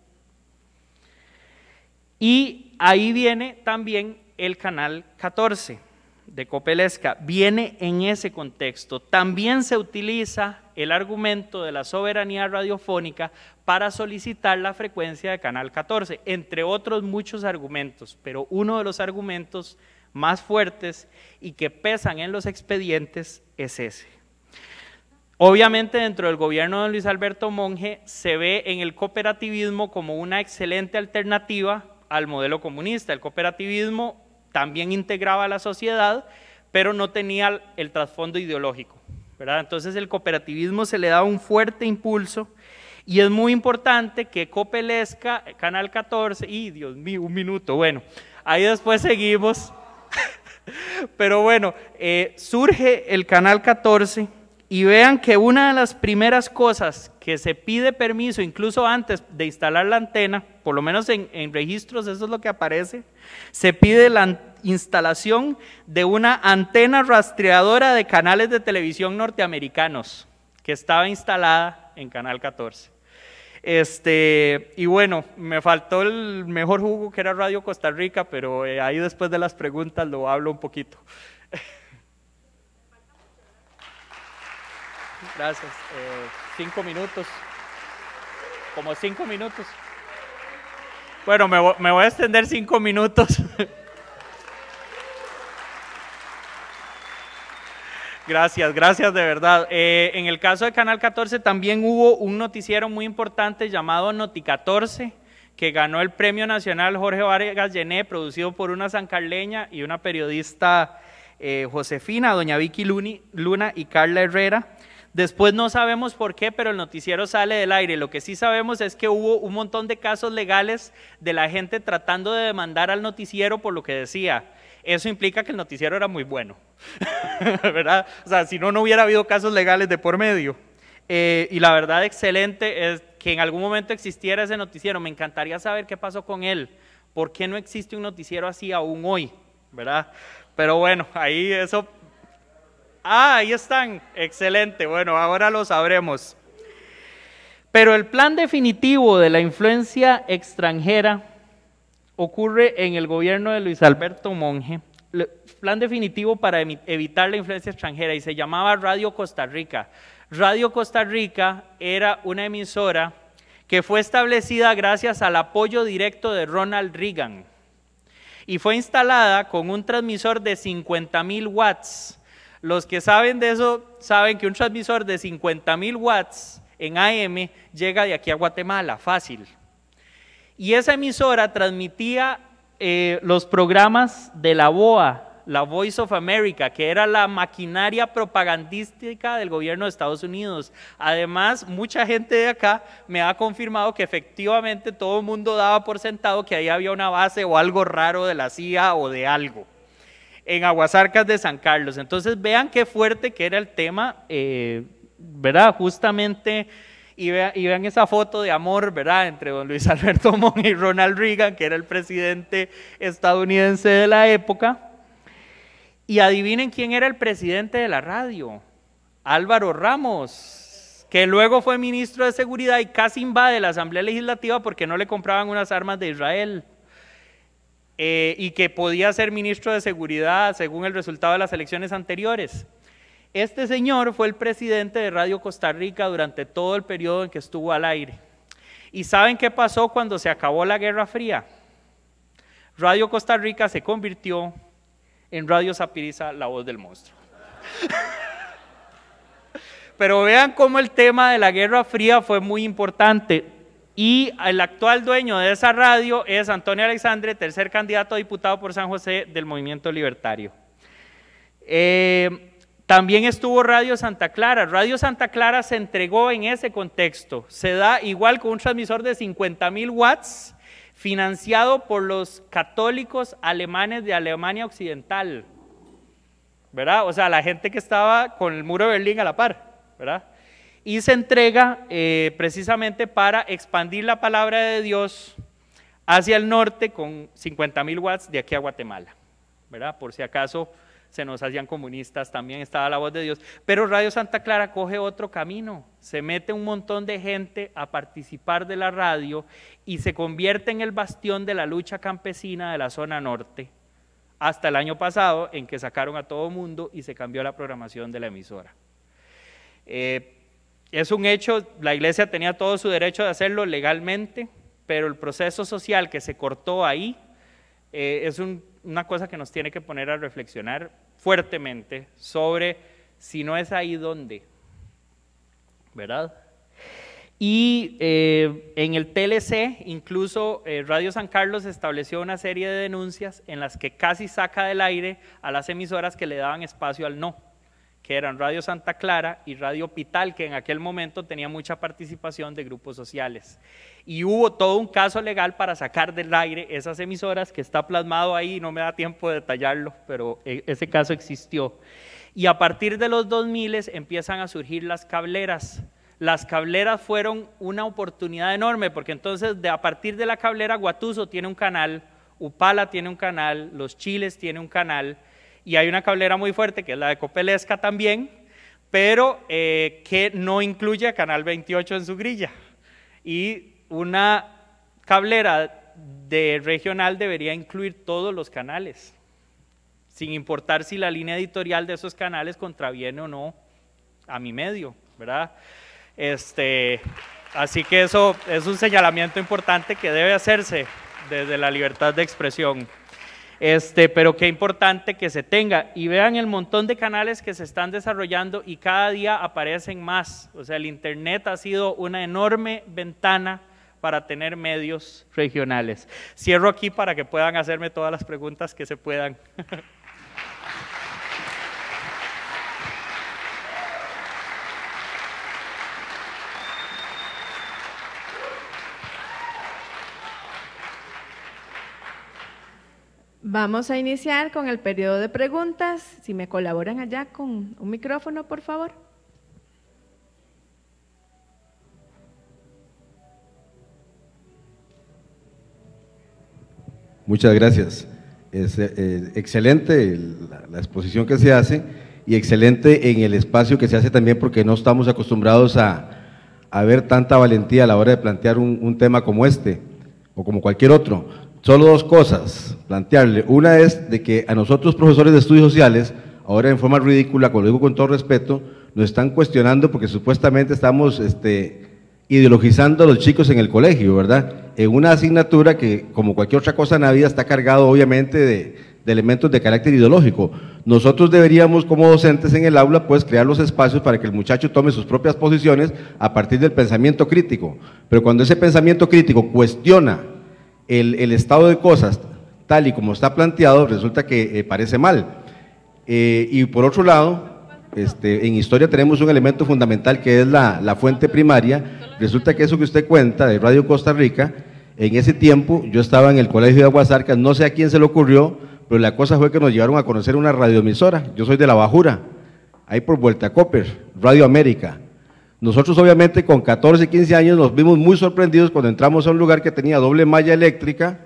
Y ahí viene también el canal 14 de Copelesca, viene en ese contexto. También se utiliza el argumento de la soberanía radiofónica para solicitar la frecuencia de Canal 14, entre otros muchos argumentos, pero uno de los argumentos más fuertes y que pesan en los expedientes es ese. Obviamente dentro del gobierno de Luis Alberto Monge se ve en el cooperativismo como una excelente alternativa al modelo comunista. El cooperativismo también integraba a la sociedad, pero no tenía el trasfondo ideológico. ¿verdad? Entonces el cooperativismo se le da un fuerte impulso y es muy importante que Copelesca, Canal 14, y Dios mío, un minuto, bueno, ahí después seguimos. <laughs> Pero bueno, eh, surge el Canal 14 y vean que una de las primeras cosas que se pide permiso, incluso antes de instalar la antena, por lo menos en, en registros eso es lo que aparece, se pide la instalación de una antena rastreadora de canales de televisión norteamericanos que estaba instalada en Canal 14. Este, y bueno, me faltó el mejor jugo que era Radio Costa Rica, pero eh, ahí después de las preguntas lo hablo un poquito. <laughs> Gracias. Eh, cinco minutos. Como cinco minutos. Bueno, me, me voy a extender cinco minutos. <laughs> Gracias, gracias de verdad. Eh, en el caso de Canal 14 también hubo un noticiero muy importante llamado Noti 14 que ganó el Premio Nacional Jorge Vargas Llené, producido por una zancarleña y una periodista eh, Josefina, doña Vicky Luna y Carla Herrera. Después no sabemos por qué, pero el noticiero sale del aire. Lo que sí sabemos es que hubo un montón de casos legales de la gente tratando de demandar al noticiero por lo que decía eso implica que el noticiero era muy bueno, <laughs> ¿verdad? O sea, si no, no hubiera habido casos legales de por medio. Eh, y la verdad, excelente es que en algún momento existiera ese noticiero. Me encantaría saber qué pasó con él. ¿Por qué no existe un noticiero así aún hoy? ¿Verdad? Pero bueno, ahí eso... Ah, ahí están. Excelente. Bueno, ahora lo sabremos. Pero el plan definitivo de la influencia extranjera ocurre en el gobierno de Luis Alberto Monge, plan definitivo para evitar la influencia extranjera y se llamaba Radio Costa Rica. Radio Costa Rica era una emisora que fue establecida gracias al apoyo directo de Ronald Reagan y fue instalada con un transmisor de 50.000 mil watts. Los que saben de eso saben que un transmisor de 50.000 mil watts en AM llega de aquí a Guatemala, fácil. Y esa emisora transmitía eh, los programas de la BOA, la Voice of America, que era la maquinaria propagandística del gobierno de Estados Unidos. Además, mucha gente de acá me ha confirmado que efectivamente todo el mundo daba por sentado que ahí había una base o algo raro de la CIA o de algo en Aguasarcas de San Carlos. Entonces vean qué fuerte que era el tema, eh, ¿verdad? Justamente y, vean esa foto de amor, ¿verdad?, entre don Luis Alberto <laughs> Mon y Ronald Reagan, que era el presidente estadounidense de la época. Y adivinen quién era el presidente de la radio, Álvaro Ramos, que luego fue ministro de Seguridad y casi invade la Asamblea Legislativa porque no le compraban unas armas de Israel. Eh, y que podía ser ministro de Seguridad según el resultado de las elecciones anteriores. Este señor fue el presidente de Radio Costa Rica durante todo el periodo en que estuvo al aire. ¿Y saben qué pasó cuando se acabó la Guerra Fría? Radio Costa Rica se convirtió en Radio Sapiriza, la voz del monstruo. <laughs> Pero vean cómo el tema de la Guerra Fría fue muy importante. Y el actual dueño de esa radio es Antonio Alexandre, tercer candidato a diputado por San José del Movimiento Libertario. Eh, también estuvo Radio Santa Clara. Radio Santa Clara se entregó en ese contexto. Se da igual con un transmisor de 50 mil watts financiado por los católicos alemanes de Alemania Occidental. ¿Verdad? O sea, la gente que estaba con el muro de Berlín a la par. ¿Verdad? Y se entrega eh, precisamente para expandir la palabra de Dios hacia el norte con 50 mil watts de aquí a Guatemala. ¿Verdad? Por si acaso se nos hacían comunistas, también estaba la voz de Dios. Pero Radio Santa Clara coge otro camino, se mete un montón de gente a participar de la radio y se convierte en el bastión de la lucha campesina de la zona norte, hasta el año pasado en que sacaron a todo mundo y se cambió la programación de la emisora. Eh, es un hecho, la iglesia tenía todo su derecho de hacerlo legalmente, pero el proceso social que se cortó ahí eh, es una cosa que nos tiene que poner a reflexionar fuertemente sobre si no es ahí donde, ¿verdad? Y eh, en el TLC, incluso eh, Radio San Carlos estableció una serie de denuncias en las que casi saca del aire a las emisoras que le daban espacio al no que eran Radio Santa Clara y Radio Pital, que en aquel momento tenía mucha participación de grupos sociales. Y hubo todo un caso legal para sacar del aire esas emisoras que está plasmado ahí, no me da tiempo de detallarlo, pero eh, ese caso existió. Y a partir de los 2000 empiezan a surgir las cableras. Las cableras fueron una oportunidad enorme, porque entonces a partir de la cablera Guatuso tiene un canal, Upala tiene un canal, Los Chiles tiene un canal, y hay una cablera muy fuerte que es la de Copelesca también, pero eh, que no incluye a Canal 28 en su grilla. Y una cablera de regional debería incluir todos los canales, sin importar si la línea editorial de esos canales contraviene o no a mi medio, ¿verdad? Este, así que eso es un señalamiento importante que debe hacerse desde la libertad de expresión. Este, pero qué importante que se tenga. Y vean el montón de canales que se están desarrollando y cada día aparecen más. O sea, el Internet ha sido una enorme ventana para tener medios regionales. Cierro aquí para que puedan hacerme todas las preguntas que se puedan. <laughs>
Vamos a iniciar con el periodo de preguntas. Si me colaboran allá con un micrófono, por favor.
Muchas gracias. Es, eh, eh, excelente la, exposición que se hace y excelente en el espacio que se hace también porque no estamos acostumbrados a, a ver tanta valentía a la hora de plantear un tema como este o como cualquier otro. Solo dos cosas plantearle. Una es de que a nosotros profesores de estudios sociales, ahora en forma ridícula, lo digo con todo respeto, nos están cuestionando porque supuestamente estamos este, ideologizando a los chicos en el colegio, ¿verdad? En una asignatura que, como cualquier otra cosa en la vida, está cargado obviamente de, de elementos de carácter ideológico. Nosotros deberíamos, como docentes en el aula, pues crear los espacios para que el muchacho tome sus propias posiciones a partir del pensamiento crítico. Pero cuando ese pensamiento crítico cuestiona el, estado de cosas tal y como está planteado resulta que eh, parece mal. Eh, y por otro lado, este, en historia tenemos un elemento fundamental que es la, fuente primaria. Resulta que eso que usted cuenta de Radio Costa Rica, en ese tiempo yo estaba en el colegio de Aguasarcas, no sé a quién se le ocurrió, pero la cosa fue que nos llevaron a conocer una radioemisora. Yo soy de La Bajura, ahí por Vuelta Copper, Radio América. Nosotros obviamente con 14, 15 años nos vimos muy sorprendidos cuando entramos a un lugar que tenía doble malla eléctrica,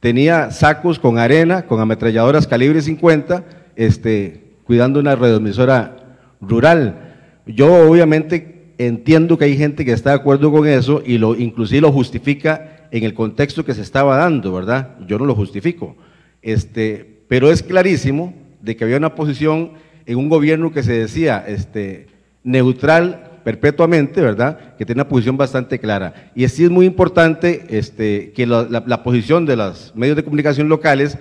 tenía sacos con arena, con ametralladoras calibre 50, este, cuidando una radioemisora rural. Yo obviamente entiendo que hay gente que está de acuerdo con eso y lo inclusive lo justifica en el contexto que se estaba dando, ¿verdad? Yo no lo justifico. Este, pero es clarísimo de que había una posición en un gobierno que se decía este, neutral perpetuamente, ¿verdad? Que tiene una posición bastante clara. Y así es muy importante este, que la, posición de los medios de comunicación locales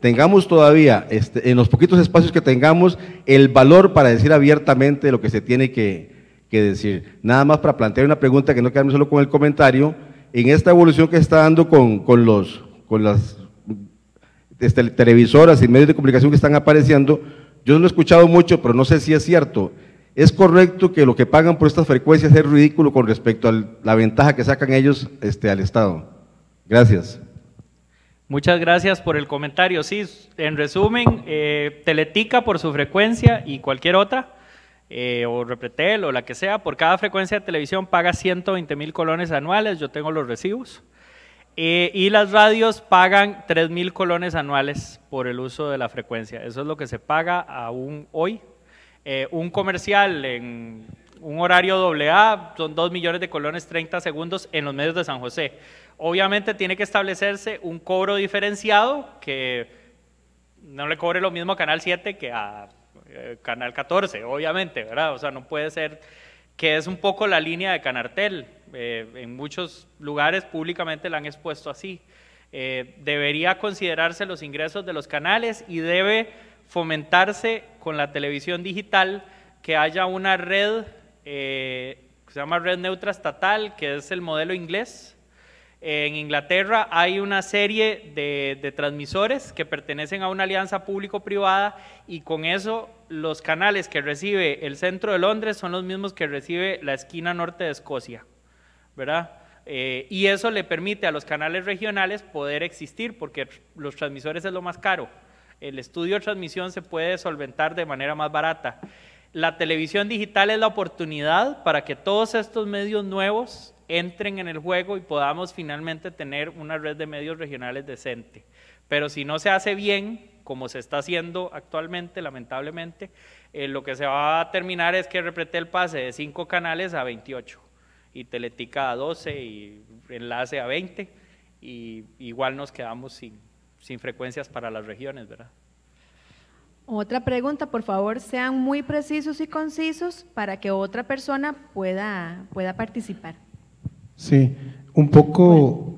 tengamos todavía, este, en los poquitos espacios que tengamos, el valor para decir abiertamente lo que se tiene que, decir. Nada más para plantear una pregunta que no quedarme solo con el comentario. En esta evolución que está dando con, los, con las este, televisoras y medios de comunicación que están apareciendo, yo no lo he escuchado mucho, pero no sé si es cierto. ¿Es correcto que lo que pagan por estas frecuencias es ridículo con respecto a la ventaja que sacan ellos este, al Estado? Gracias.
Muchas gracias por el comentario. Sí, en resumen, eh, Teletica por su frecuencia y cualquier otra, eh, o Repretel o la que sea, por cada frecuencia de televisión paga 120 mil colones anuales, yo tengo los recibos. Eh, y las radios pagan 3 mil colones anuales por el uso de la frecuencia. Eso es lo que se paga aún hoy eh, un comercial en un horario doble A, son dos millones de colones 30 segundos en los medios de San José. Obviamente tiene que establecerse un cobro diferenciado que no le cobre lo mismo a Canal 7 que a eh, Canal 14, obviamente, ¿verdad? O sea, no puede ser que es un poco la línea de Canartel. Eh, en muchos lugares públicamente la han expuesto así. debería considerarse los ingresos de los canales y debe fomentarse con la televisión digital que haya una red eh, que se llama Red Neutra Estatal, que es el modelo inglés. En Inglaterra hay una serie de, transmisores que pertenecen a una alianza público-privada y con eso los canales que recibe el centro de Londres son los mismos que recibe la esquina norte de Escocia, ¿verdad? Eh, y eso le permite a los canales regionales poder existir porque los transmisores es lo más caro. El estudio de transmisión se puede solventar de manera más barata. La televisión digital es la oportunidad para que todos estos medios nuevos entren en el juego y podamos finalmente tener una red de medios regionales decente. Pero si no se hace bien, como se está haciendo actualmente, lamentablemente, eh, lo que se va a terminar es que el pase de 5 canales a 28 y Teletica a 12 y Enlace a 20 y igual nos quedamos sin, sin frecuencias para las regiones, ¿verdad?
Otra pregunta, por favor, sean muy precisos y concisos para que otra persona pueda, pueda participar.
Sí, un poco,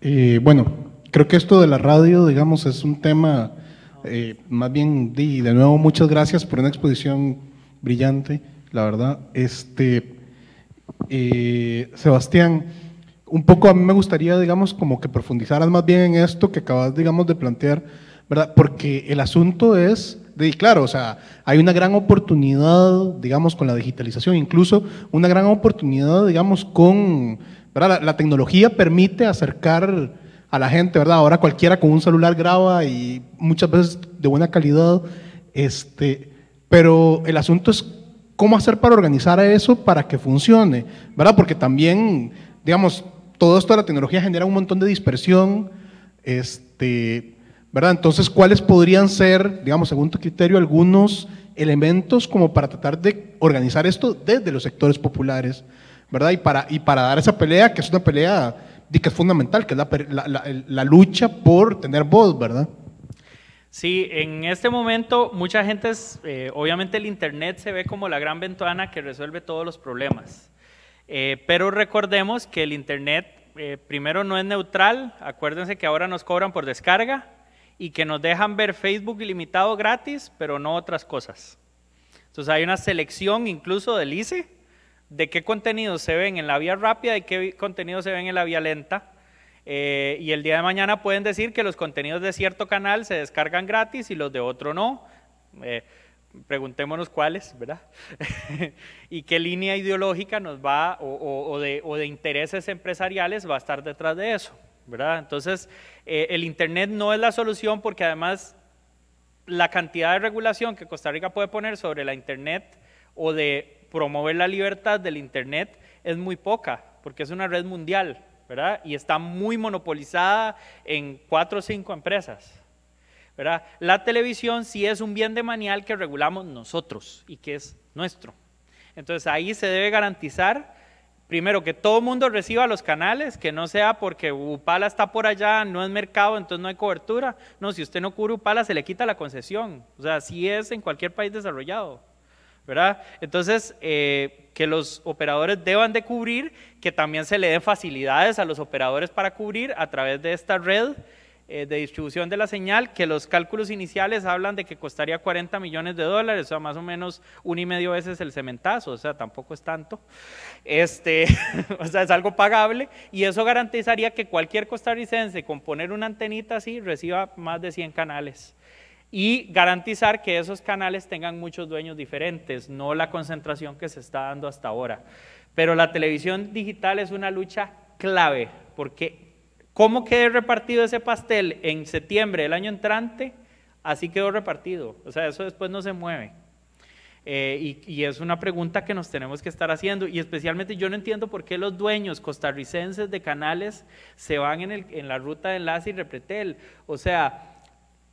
eh, bueno, creo que esto de la radio, digamos, es un tema, eh, más bien, Y de nuevo, muchas gracias por una exposición brillante, la verdad. Este, eh, Sebastián, un poco a mí me gustaría, digamos, como que profundizaras más bien en esto que acabas, digamos, de plantear, ¿verdad? Porque el asunto es, de, claro, o sea, hay una gran oportunidad, digamos, con la digitalización, incluso una gran oportunidad, digamos, con, ¿verdad? La, tecnología permite acercar a la gente, ¿verdad? Ahora cualquiera con un celular graba y muchas veces de buena calidad, este, pero el asunto es cómo hacer para organizar eso para que funcione, ¿verdad? Porque también, digamos, todo esto de la tecnología genera un montón de dispersión, este, ¿verdad? Entonces, ¿cuáles podrían ser, digamos, según tu criterio, algunos elementos como para tratar de organizar esto desde los sectores populares, ¿verdad? Y para, y para dar esa pelea, que es una pelea que es fundamental, que es la, lucha por tener voz, ¿verdad?
Sí, en este momento mucha gente, eh, obviamente el Internet se ve como la gran ventana que resuelve todos los problemas. Eh, pero recordemos que el Internet eh, primero no es neutral, acuérdense que ahora nos cobran por descarga y que nos dejan ver Facebook ilimitado gratis, pero no otras cosas. Entonces hay una selección incluso del ICE de qué contenidos se ven en la vía rápida y qué contenidos se ven en la vía lenta. Eh, y el día de mañana pueden decir que los contenidos de cierto canal se descargan gratis y los de otro no preguntémonos cuáles, ¿verdad? <laughs> y qué línea ideológica nos va o, de, intereses empresariales va a estar detrás de eso, ¿verdad? Entonces, eh, el Internet no es la solución porque además la cantidad de regulación que Costa Rica puede poner sobre la Internet o de promover la libertad del Internet es muy poca, porque es una red mundial, ¿verdad? Y está muy monopolizada en cuatro o cinco empresas, la televisión sí es un bien de manial que regulamos nosotros y que es nuestro. Entonces ahí se debe garantizar, primero, que todo el mundo reciba los canales, que no sea porque Upala está por allá, no es mercado, entonces no hay cobertura. No, si usted no cubre Upala, se le quita la concesión. O sea, así es en cualquier país desarrollado. ¿verdad? Entonces, eh, que los operadores deban de cubrir, que también se le den facilidades a los operadores para cubrir a través de esta red eh, de distribución de la señal, que los cálculos iniciales hablan de que costaría 40 millones de dólares, o sea, más o menos un y medio veces el cementazo, o sea, tampoco es tanto. Este, <laughs> o sea, es algo pagable y eso garantizaría que cualquier costarricense con poner una antenita así reciba más de 100 canales y garantizar que esos canales tengan muchos dueños diferentes, no la concentración que se está dando hasta ahora. Pero la televisión digital es una lucha clave porque ¿Cómo quedó repartido ese pastel en septiembre del año entrante? Así quedó repartido. O sea, eso después no se mueve. Eh, y, es una pregunta que nos tenemos que estar haciendo. Y especialmente yo no entiendo por qué los dueños costarricenses de canales se van en, la ruta de enlace y repretel. O sea,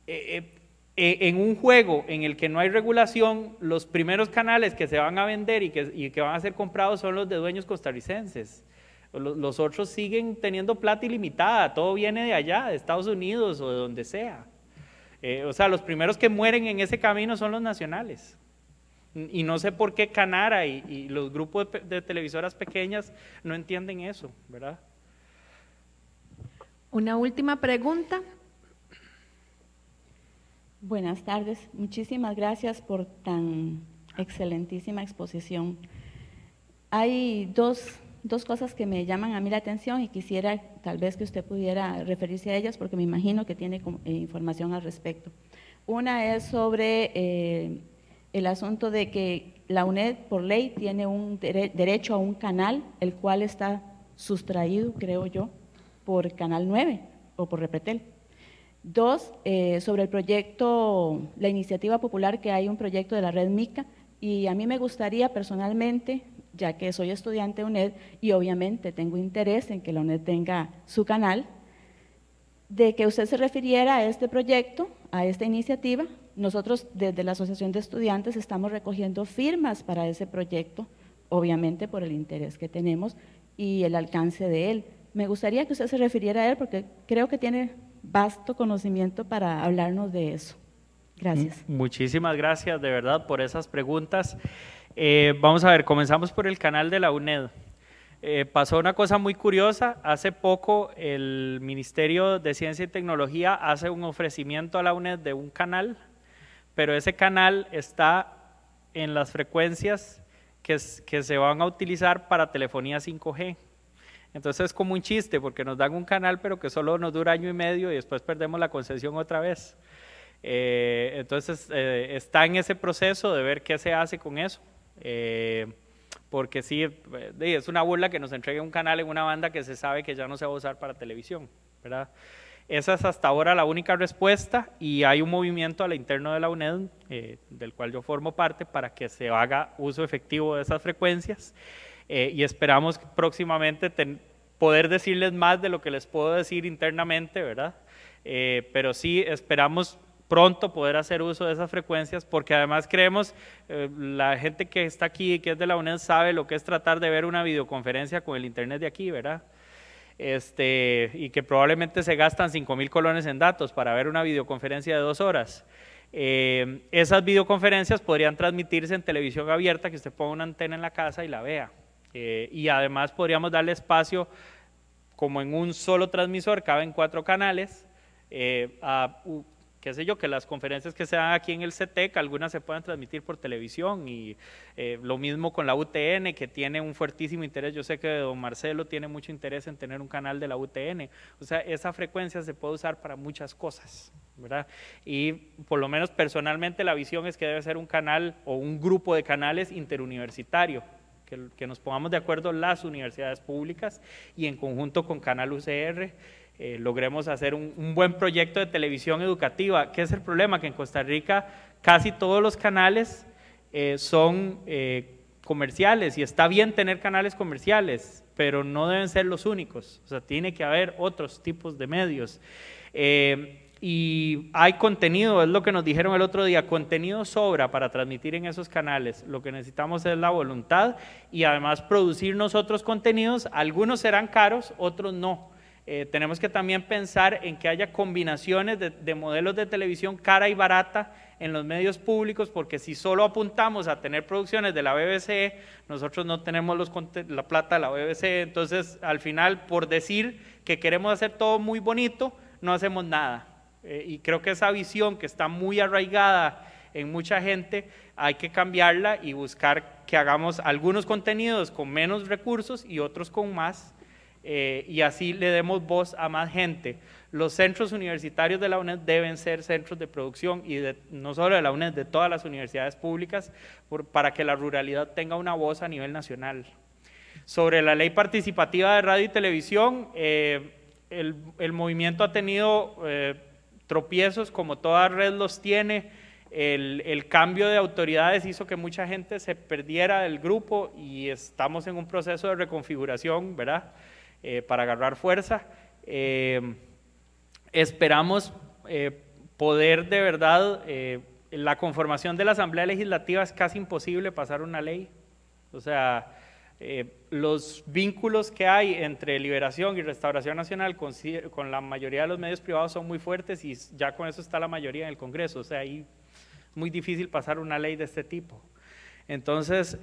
eh, eh, en un juego en el que no hay regulación, los primeros canales que se van a vender y que van a ser comprados son los de dueños costarricenses. Los otros siguen teniendo plata ilimitada, todo viene de allá, de Estados Unidos o de donde sea. Eh, o sea, los primeros que mueren en ese camino son los nacionales. Y no sé por qué Canara y, los grupos de, televisoras pequeñas no entienden eso, ¿verdad?
Una última pregunta.
Buenas tardes. Muchísimas gracias por tan excelentísima exposición. Hay dos dos cosas que me llaman a mí la atención y quisiera tal vez que usted pudiera referirse a ellas porque me imagino que tiene eh, información al respecto. Una es sobre eh, el asunto de que la UNED por ley tiene un derecho a un canal, el cual está sustraído, creo yo, por Canal 9 o por Repetel. Dos, eh, sobre el proyecto, la iniciativa popular que hay un proyecto de la red MICA, y a mí me gustaría personalmente ya que soy estudiante UNED y obviamente tengo interés en que la UNED tenga su canal, de que usted se refiriera a este proyecto, a esta iniciativa. Nosotros desde la Asociación de Estudiantes estamos recogiendo firmas para ese proyecto, obviamente por el interés que tenemos y el alcance de él. Me gustaría que usted se refiriera a él porque creo que tiene vasto conocimiento para hablarnos de eso. Gracias.
Muchísimas gracias de verdad por esas preguntas. Eh, vamos a ver, comenzamos por el canal de la UNED. Eh, pasó una cosa muy curiosa. Hace poco el Ministerio de Ciencia y Tecnología hace un ofrecimiento a la UNED de un canal, pero ese canal está en las frecuencias que, que se van a utilizar para telefonía 5G. Entonces es como un chiste, porque nos dan un canal, pero que solo nos dura año y medio y después perdemos la concesión otra vez. Eh, entonces está en ese proceso de ver qué se hace con eso. Eh, porque sí, es una burla que nos entregue un canal en una banda que se sabe que ya no se va a usar para televisión, ¿verdad? Esa es hasta ahora la única respuesta y hay un movimiento al interno de la UNED, eh, del cual yo formo parte, para que se haga uso efectivo de esas frecuencias eh, y esperamos próximamente poder decirles más de lo que les puedo decir internamente, ¿verdad? pero sí esperamos pronto poder hacer uso de esas frecuencias, porque además creemos, eh, la gente que está aquí, y que es de la UNED, sabe lo que es tratar de ver una videoconferencia con el Internet de aquí, ¿verdad? Este, y que probablemente se gastan 5 mil colones en datos para ver una videoconferencia de dos horas. Eh, esas videoconferencias podrían transmitirse en televisión abierta, que usted ponga una antena en la casa y la vea. Eh, y además podríamos darle espacio, como en un solo transmisor, caben cuatro canales, eh, a qué sé yo, que las conferencias que se dan aquí en el CETEC, e algunas se puedan transmitir por televisión y eh, lo mismo con la UTN, que tiene un fuertísimo interés. Yo sé que don Marcelo tiene mucho interés en tener un canal de la UTN. O sea, esa frecuencia se puede usar para muchas cosas, ¿verdad? Y por lo menos personalmente la visión es que debe ser un canal o un grupo de canales interuniversitario, que, que, nos pongamos de acuerdo las universidades públicas y en conjunto con Canal UCR eh, logremos hacer un, buen proyecto de televisión educativa. ¿Qué es el problema? Que en Costa Rica casi todos los canales eh, son eh, comerciales y está bien tener canales comerciales, pero no deben ser los únicos. O sea, tiene que haber otros tipos de medios. y hay contenido, es lo que nos dijeron el otro día, contenido sobra para transmitir en esos canales. Lo que necesitamos es la voluntad y además producir nosotros contenidos. Algunos serán caros, otros no eh, tenemos que también pensar en que haya combinaciones de, modelos de televisión cara y barata en los medios públicos, porque si solo apuntamos a tener producciones de la BBC, nosotros no tenemos los, la plata de la BBC, entonces al final por decir que queremos hacer todo muy bonito, no hacemos nada. Eh, y creo que esa visión que está muy arraigada en mucha gente, hay que cambiarla y buscar que hagamos algunos contenidos con menos recursos y otros con más eh, y así le demos voz a más gente. Los centros universitarios de la UNED deben ser centros de producción y no solo de la UNED, de todas las universidades públicas, para que la ruralidad tenga una voz a nivel nacional. Sobre la ley participativa de radio y televisión, eh, el, movimiento ha tenido eh, tropiezos como toda red los tiene. El, el, cambio de autoridades hizo que mucha gente se perdiera del grupo y estamos en un proceso de reconfiguración, ¿verdad? Eh, para agarrar fuerza. Eh, esperamos eh, poder de verdad, la conformación de la Asamblea Legislativa es casi imposible pasar una ley. O sea, los vínculos que hay entre Liberación y Restauración Nacional con, la mayoría de los medios privados son muy fuertes y ya con eso está la mayoría en el Congreso. O sea, ahí es muy difícil pasar una ley de este tipo. Entonces,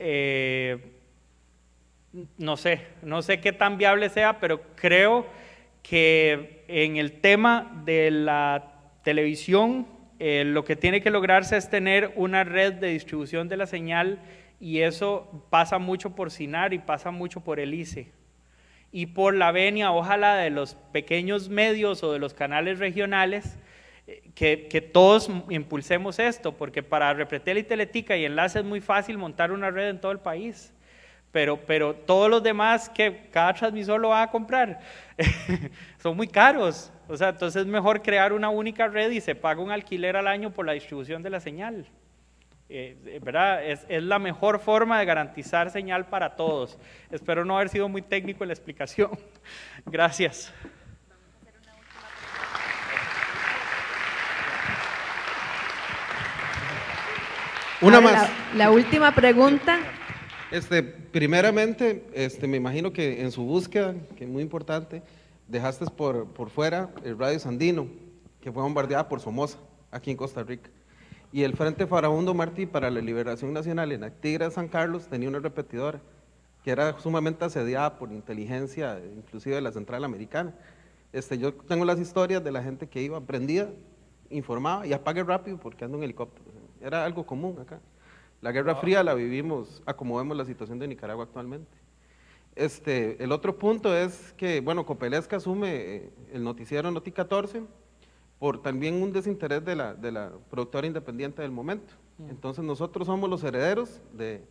no sé, no sé qué tan viable sea, pero creo que en el tema de la televisión, eh, lo que tiene que lograrse es tener una red de distribución de la señal y eso pasa mucho por Sinar y pasa mucho por el ICE y por la venia, ojalá, de los pequeños medios o de los canales regionales, eh, que, todos impulsemos esto, porque para Repretel y Teletica y Enlace es muy fácil montar una red en todo el país. Pero, todos los demás que cada transmisor lo va a comprar <laughs> son muy caros. O sea, entonces es mejor crear una única red y se paga un alquiler al año por la distribución de la señal. Eh, eh, ¿verdad? Es, la mejor forma de garantizar señal para todos. Espero no haber sido muy técnico en la explicación. <laughs> Gracias. Una ah, más. la
última pregunta.
Este, primeramente, este, me imagino que en su búsqueda, que es muy importante, dejaste por, por fuera el Radio Sandino, que fue bombardeada por Somoza, aquí en Costa Rica. Y el Frente Farabundo Martí para la Liberación Nacional en Actigra San Carlos tenía una repetidora que era sumamente asediada por inteligencia, inclusive de la Central Americana. Este, yo tengo las historias de la gente que iba prendida, informada y apague rápido porque anda en helicóptero. Era algo común acá. La Guerra Fría la vivimos, acomodemos la situación de Nicaragua actualmente. Este, el otro punto es que, bueno, Copelesca asume eh, el noticiero Noti 14 por también un desinterés de la, de la productora independiente del momento. Mm. Entonces nosotros somos los herederos de,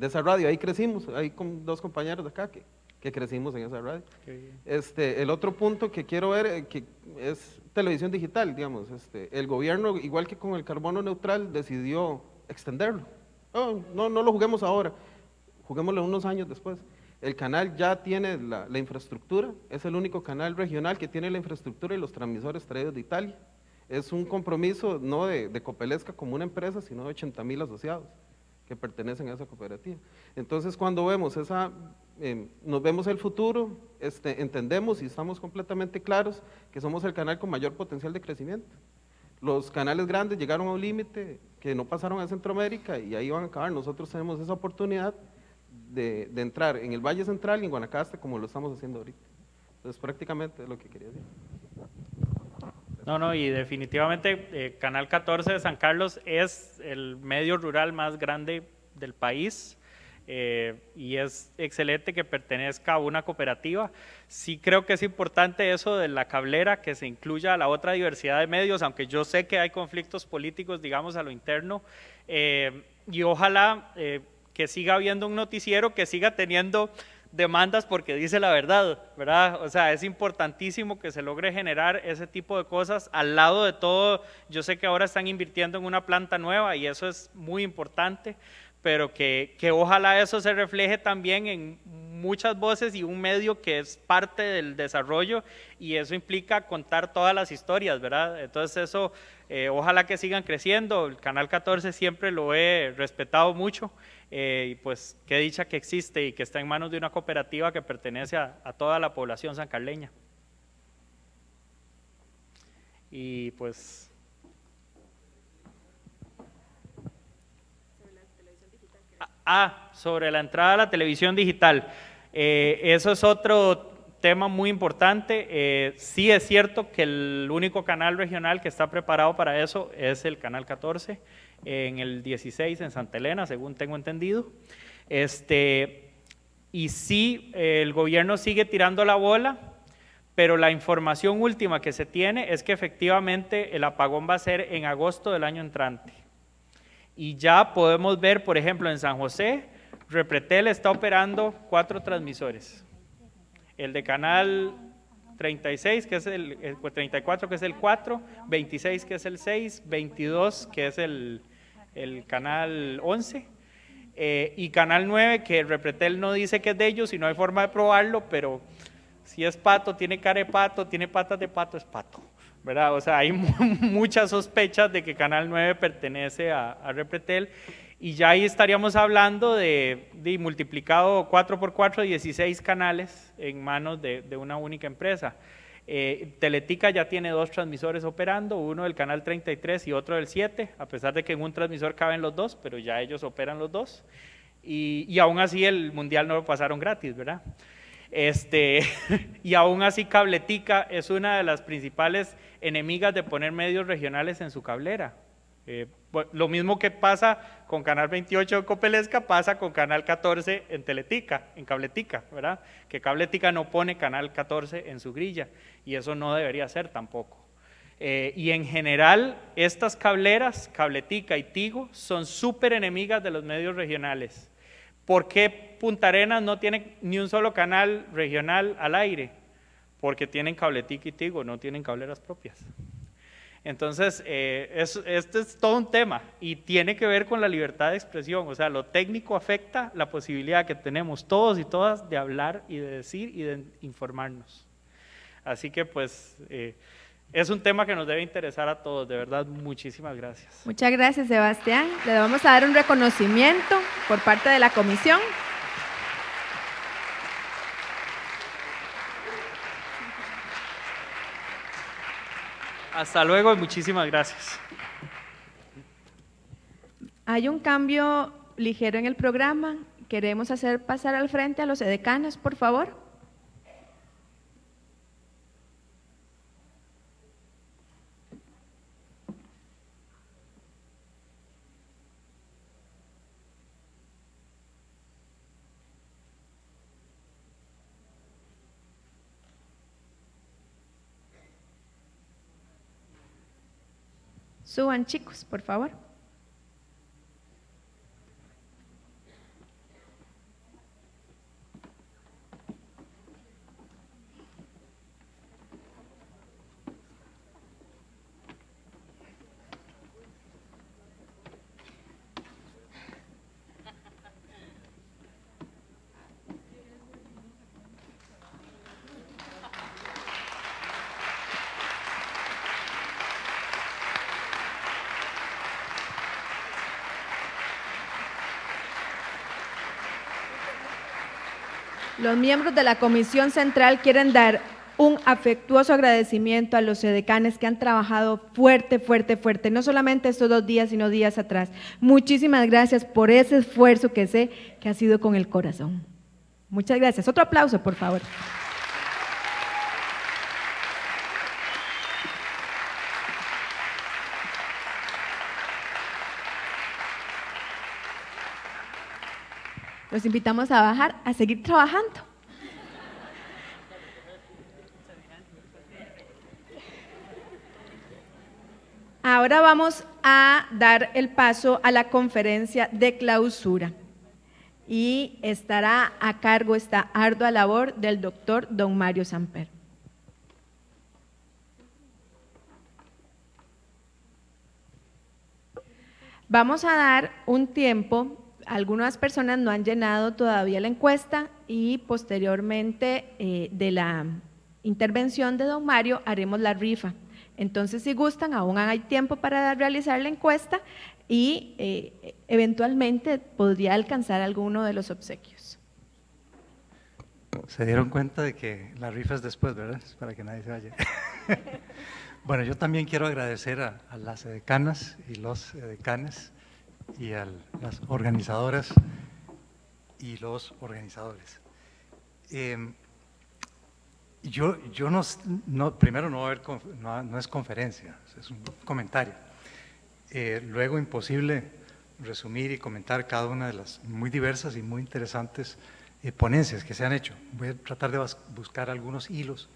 esa radio, ahí crecimos, ahí con dos compañeros de acá que, que crecimos en esa radio. Este, el otro punto que quiero ver eh, que es televisión digital, digamos. Este, el gobierno, igual que con el carbono neutral, decidió extenderlo no, no lo juguemos ahora, juguémoslo unos años después. El canal ya tiene la, infraestructura, es el único canal regional que tiene la infraestructura y los transmisores traídos de Italia. Es un compromiso no de, Copelesca como una empresa, sino de 80 mil asociados que pertenecen a esa cooperativa. Entonces, cuando vemos esa, em, nos vemos el futuro, este, entendemos y estamos completamente claros que somos el canal con mayor potencial de crecimiento. Los canales grandes llegaron a un límite que no pasaron a Centroamérica y ahí van a acabar. Nosotros tenemos esa oportunidad de, entrar en el Valle Central y en Guanacaste como lo estamos haciendo ahorita.
Entonces prácticamente es lo que quería decir. No, no, y definitivamente eh, Canal 14 de San Carlos es el medio rural más grande del país. Eh, y es excelente que pertenezca a una cooperativa. Sí creo que es importante eso de la cablera, que se incluya a la otra diversidad de medios, aunque yo sé que hay conflictos políticos, digamos, a lo interno, eh, y ojalá eh, que siga habiendo un noticiero que siga teniendo demandas porque dice la verdad, ¿verdad? O sea, es importantísimo que se logre generar ese tipo de cosas al lado de todo. Yo sé que ahora están invirtiendo en una planta nueva y eso es muy importante, pero que, que, ojalá eso se refleje también en muchas voces y un medio que es parte del desarrollo y eso implica contar todas las historias, ¿verdad? Entonces eso, eh, ojalá que sigan creciendo, el Canal 14 siempre lo he respetado mucho eh, y pues qué dicha que existe y que está en manos de una cooperativa que pertenece a, a toda la población sancarleña. Y pues Ah, sobre la entrada a la televisión digital. Eh, eso es otro tema muy importante. Eh, sí es cierto que el único canal regional que está preparado para eso es el Canal 14, en el 16 en Santa Elena, según tengo entendido. Este, y sí, el gobierno sigue tirando la bola, pero la información última que se tiene es que efectivamente el apagón va a ser en agosto del año entrante. Y ya podemos ver, por ejemplo, en San José, Repretel está operando cuatro transmisores. El de Canal 36, que es el, 34, que es el 4, 26, que es el 6, 22, que es el, Canal 11, eh, y Canal 9, que Repretel no dice que es de ellos y no hay forma de probarlo, pero si es pato, tiene cara de pato, tiene patas de pato, es pato. ¿verdad? O sea, hay <laughs> muchas sospechas de que Canal 9 pertenece a, Repretel y ya ahí estaríamos hablando de, de, multiplicado 4 por 4, 16 canales en manos de, de una única empresa. Eh, Teletica ya tiene dos transmisores operando, uno del canal 33 y otro del 7, a pesar de que en un transmisor caben los dos, pero ya ellos operan los dos. Y, y aún así el mundial no lo pasaron gratis, ¿verdad? Este, <laughs> y aún así Cabletica es una de las principales enemigas de poner medios regionales en su cablera. Eh, lo mismo que pasa con Canal 28 en Copelesca, pasa con Canal 14 en Teletica, en Cabletica, ¿verdad? Que Cabletica no pone Canal 14 en su grilla y eso no debería ser tampoco. Eh, y en general, estas cableras, Cabletica y Tigo, son súper enemigas de los medios regionales. ¿Por qué Punta Arenas no tiene ni un solo canal regional al aire? porque tienen cabletica y tigo, no tienen cableras propias. Entonces, eh, es, este es todo un tema y tiene que ver con la libertad de expresión. O sea, lo técnico afecta la posibilidad que tenemos todos y todas de hablar y de decir y de informarnos. Así que, pues, eh, es un tema que nos debe interesar a todos. De verdad, muchísimas gracias.
Muchas gracias, Sebastián. Le vamos a dar un reconocimiento por parte de la
comisión. Hasta luego y muchísimas gracias.
Hay un cambio ligero en el programa. Queremos hacer pasar al frente a los edecanes, por favor. Suban chicos, por favor. Los miembros de la Comisión Central quieren dar un afectuoso agradecimiento a los sedecanes que han trabajado fuerte, fuerte, fuerte, no solamente estos dos días, sino días atrás. Muchísimas gracias por ese esfuerzo que sé que ha sido con el corazón. Muchas gracias. Otro aplauso, por favor. los invitamos a bajar, a seguir trabajando. Ahora vamos a dar el paso a la conferencia de clausura y estará a cargo esta ardua labor del doctor don Mario Samper. Vamos a dar un tiempo algunas personas no han llenado todavía la encuesta y posteriormente eh, de la intervención de don Mario haremos la rifa. Entonces, si gustan, aún hay tiempo para realizar la encuesta y eh, eventualmente podría alcanzar alguno de los obsequios.
Se dieron cuenta de que la rifa es después, ¿verdad? Es para que nadie se vaya. <laughs> bueno, yo también quiero agradecer a las decanas y los decanes y a las organizadoras y los organizadores. Em, yo, yo no, primero no, no, es conferencia, es un comentario. Eh, luego imposible resumir y comentar cada una de las muy diversas y muy interesantes eh, ponencias que se han hecho. Voy a tratar de buscar algunos hilos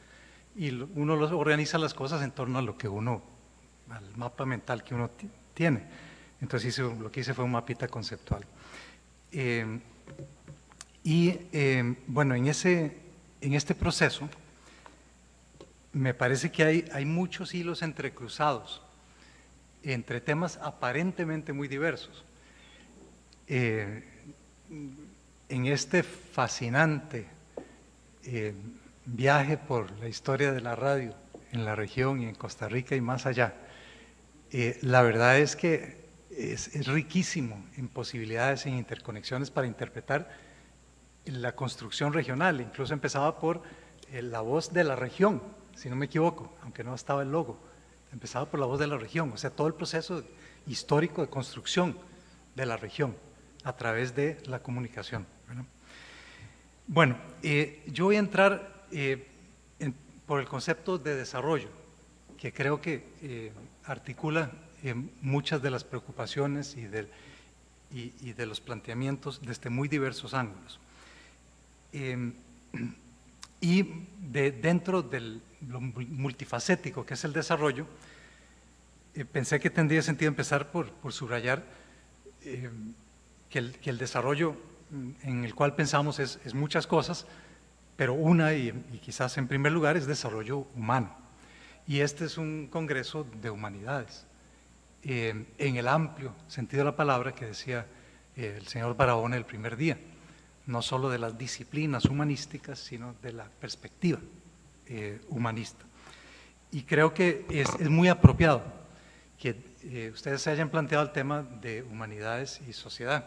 y uno los organiza las cosas en torno a lo que uno, al mapa mental que uno tiene. Entonces lo que hice fue un mapita conceptual. Eh, y eh, bueno, en, ese, en este proceso me parece que hay, hay muchos hilos entrecruzados entre temas aparentemente muy diversos. Eh, en este fascinante viaje por la historia de la radio en la región y en Costa Rica y más allá, la verdad es que es, riquísimo en posibilidades, en interconexiones para interpretar la construcción regional. Incluso empezaba por eh, la voz de la región, si no me equivoco, aunque no estaba el logo. Empezaba por la voz de la región, o sea, todo el proceso histórico de construcción de la región a través de la comunicación. Bueno, eh, yo voy a entrar eh, por el concepto de desarrollo, que creo que articula eh, muchas de las preocupaciones y de, los planteamientos desde muy diversos ángulos. Eh, <clears throat> y dentro de lo multifacético que es el desarrollo, eh, pensé que tendría sentido empezar por, subrayar que el, desarrollo mm, en el cual pensamos es, muchas cosas, pero una y quizás en primer lugar es desarrollo humano. Y este es un congreso de humanidades en el amplio sentido de la palabra que decía eh, el señor Barahona el primer día, no solo de las disciplinas humanísticas, sino de la perspectiva eh, humanista. Y creo que es, muy apropiado que eh, ustedes se hayan planteado el tema de humanidades y sociedad,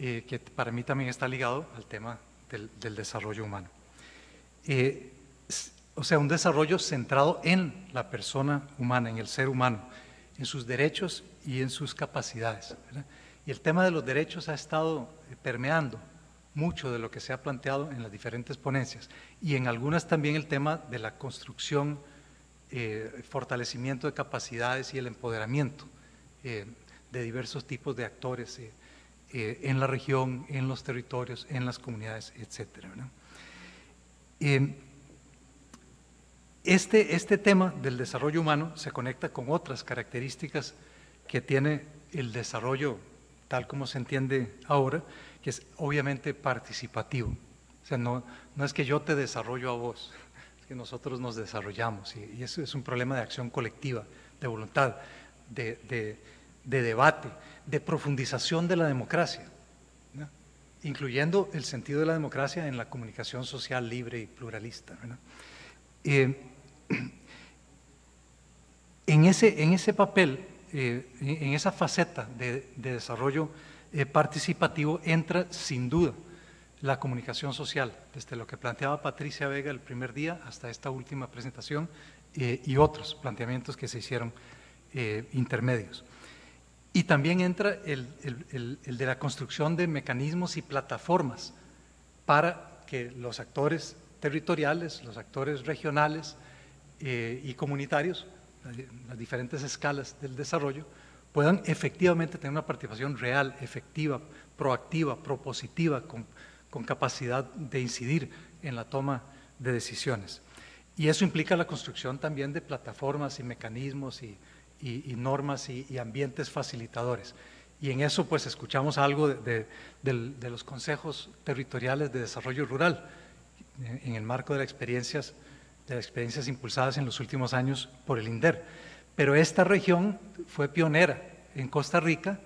que para mí también está ligado al tema del, del desarrollo humano. o sea, un desarrollo centrado en la persona humana, en el ser humano, en sus derechos y en sus capacidades. Y el tema de los derechos ha estado eh, permeando mucho de lo que se ha planteado en las diferentes ponencias y en algunas también el tema de la construcción, eh, fortalecimiento de capacidades y el empoderamiento eh, de diversos tipos de actores eh, en la región, en los territorios, en las comunidades, etcétera. Este, este, tema del desarrollo humano se conecta con otras características que tiene el desarrollo tal como se entiende ahora, que es obviamente participativo. O sea, no, es que yo te desarrollo a vos, es que nosotros nos desarrollamos y, eso es un problema de acción colectiva, de voluntad, de, debate, de profundización de la democracia, incluyendo el sentido de la democracia en la comunicación social libre y pluralista. Eh, <clears throat> en, ese, en ese papel, eh, en esa faceta de, desarrollo eh, participativo entra sin duda la comunicación social, desde lo que planteaba Patricia Vega el primer día hasta esta última presentación y otros planteamientos que se hicieron intermedios. Y también entra el, el, de la construcción de mecanismos y plataformas para que los actores territoriales, los actores regionales eh, y comunitarios, las diferentes escalas del desarrollo, puedan efectivamente tener una participación real, efectiva, proactiva, propositiva, con, capacidad de incidir en la toma de decisiones. Y eso implica la construcción también de plataformas y mecanismos y, normas y, ambientes facilitadores. Y en eso pues escuchamos algo de los consejos territoriales de desarrollo rural, en el marco de las experiencias, de las experiencias impulsadas en los últimos años por el INDER. Pero esta región fue pionera en Costa Rica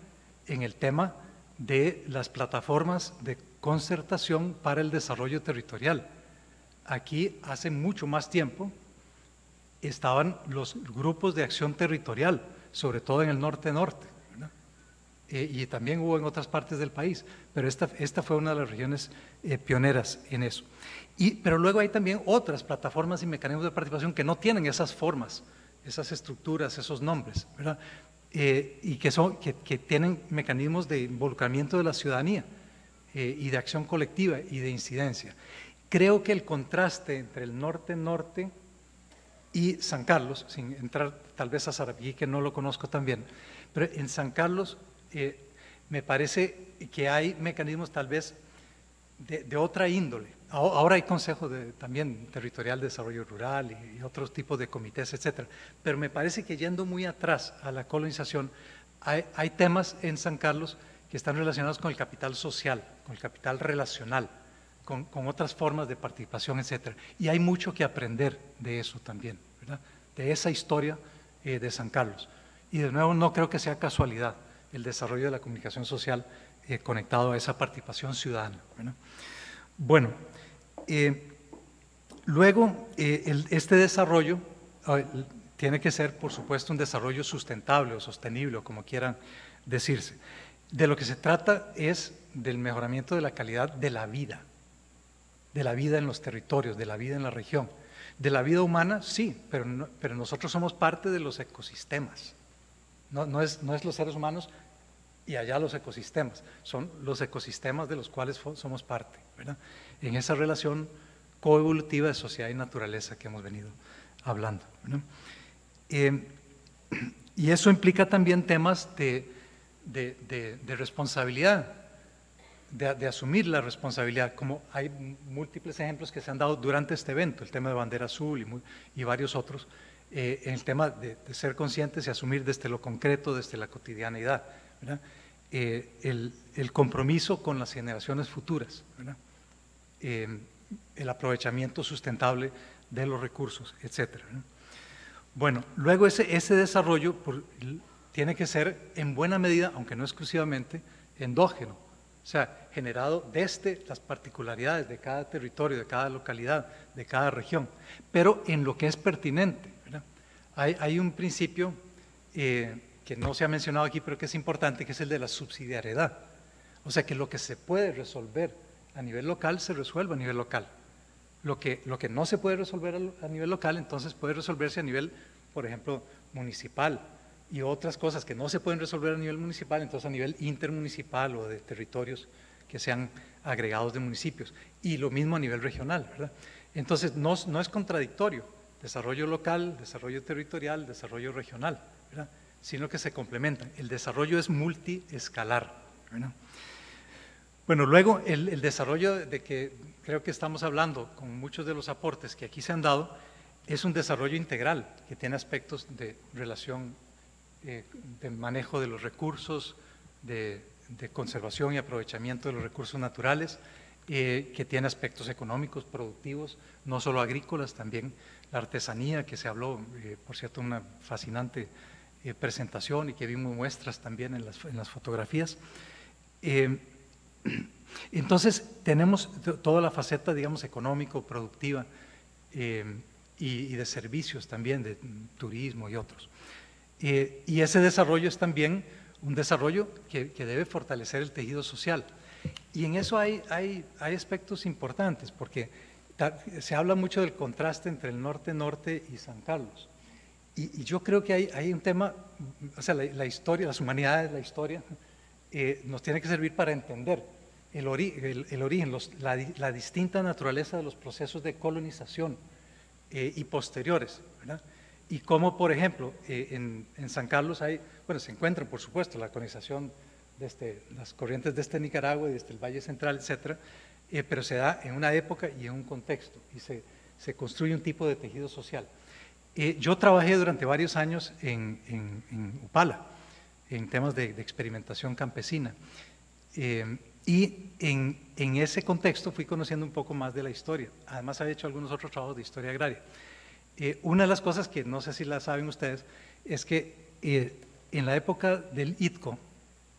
en el tema de las plataformas de concertación para el desarrollo territorial. Aquí hace mucho más tiempo estaban los grupos de acción territorial, sobre todo en el norte-norte, eh, y también hubo en otras partes del país, pero esta, esta fue una de las regiones eh, pioneras en eso pero luego hay también otras plataformas y mecanismos de participación que no tienen esas formas, esas estructuras, esos nombres, eh, y que, tienen mecanismos de involucramiento de la ciudadanía eh, y de acción colectiva y de incidencia. Creo que el contraste entre el norte-norte y San Carlos, sin entrar tal vez a Sarapiquí que no lo conozco tan bien, pero en San Carlos eh, me parece que hay mecanismos tal vez de otra índole, ahora hay Consejo de, también Territorial de Desarrollo Rural y, otros tipos de comités, etcétera. Pero me parece que yendo muy atrás a la colonización, hay, temas en San Carlos que están relacionados con el capital social, con el capital relacional, con, otras formas de participación, etcétera. Y hay mucho que aprender de eso también, de esa historia eh, de San Carlos. Y de nuevo, no creo que sea casualidad el desarrollo de la comunicación social eh, conectado a esa participación ciudadana. Bueno, eh, luego, eh, este desarrollo tiene que ser, por supuesto, un desarrollo sustentable o sostenible, o como quieran decirse. De lo que se trata es del mejoramiento de la calidad de la vida, de la vida en los territorios, de la vida en la región. De la vida humana, sí, pero, nosotros somos parte de los ecosistemas. No, es, no es los seres humanos y allá los ecosistemas, son los ecosistemas de los cuales somos parte. ¿verdad? en esa relación coevolutiva de sociedad y naturaleza que hemos venido hablando. Em, <clears throat> y eso implica también temas de, responsabilidad, de, asumir la responsabilidad, como hay múltiples ejemplos que se han dado durante este evento, el tema de bandera azul y, y varios otros, eh, en el tema de, ser conscientes y asumir desde lo concreto, desde la cotidianidad, eh, el, el, compromiso con las generaciones futuras. ¿verdad? Eh, el aprovechamiento sustentable de los recursos, etcétera. Bueno, luego ese, desarrollo tiene que ser en buena medida, aunque no exclusivamente, endógeno, o sea, generado desde las particularidades de cada territorio, de cada localidad, de cada región, pero en lo que es pertinente. Hay, un principio eh, que no se ha mencionado aquí, pero que es importante, que es el de la subsidiariedad. O sea, que lo que se puede resolver a nivel local se resuelve a nivel local. Lo que, lo que no se puede resolver a, nivel local, entonces puede resolverse a nivel, por ejemplo, municipal y otras cosas que no se pueden resolver a nivel municipal, entonces a nivel intermunicipal o de territorios que sean agregados de municipios. Y lo mismo a nivel regional, ¿verdad? Entonces no, es contradictorio, desarrollo local, desarrollo territorial, desarrollo regional, sino que se complementan. El desarrollo es multiescalar. ¿verdad? Bueno, luego el, desarrollo de que creo que estamos hablando con muchos de los aportes que aquí se han dado es un desarrollo integral que tiene aspectos de relación, eh, de manejo de los recursos, de, conservación y aprovechamiento de los recursos naturales, eh, que tiene aspectos económicos, productivos, no solo agrícolas, también la artesanía, que se habló, eh, por cierto, una fascinante presentación y que vimos muestras también en las, fotografías. <clears throat> Entonces, tenemos toda la faceta, digamos, económico, productiva eh, y, de servicios también, de turismo y otros. Eh, y ese desarrollo es también un desarrollo que, debe fortalecer el tejido social. Y en eso hay, hay, hay aspectos importantes, porque se habla mucho del contraste entre el norte-norte y San Carlos. Y, yo creo que hay, hay, un tema, o sea, la, historia, las humanidades, la historia, eh, nos tiene que servir para entender el, origen, la, distinta naturaleza de los procesos de colonización eh, y posteriores, Y cómo, por ejemplo, eh, en, San Carlos hay, bueno, se encuentra por supuesto, la colonización de este, las corrientes de este Nicaragua y desde este, el Valle Central, etcétera, eh, pero se da en una época y en un contexto, y se, se construye un tipo de tejido social. yo trabajé durante varios años en, Upala, en temas de, experimentación campesina. Eh, y en, en, ese contexto fui conociendo un poco más de la historia. Además, había hecho algunos otros trabajos de historia agraria. Eh, una de las cosas que no sé si la saben ustedes es que eh, en la época del ITCO,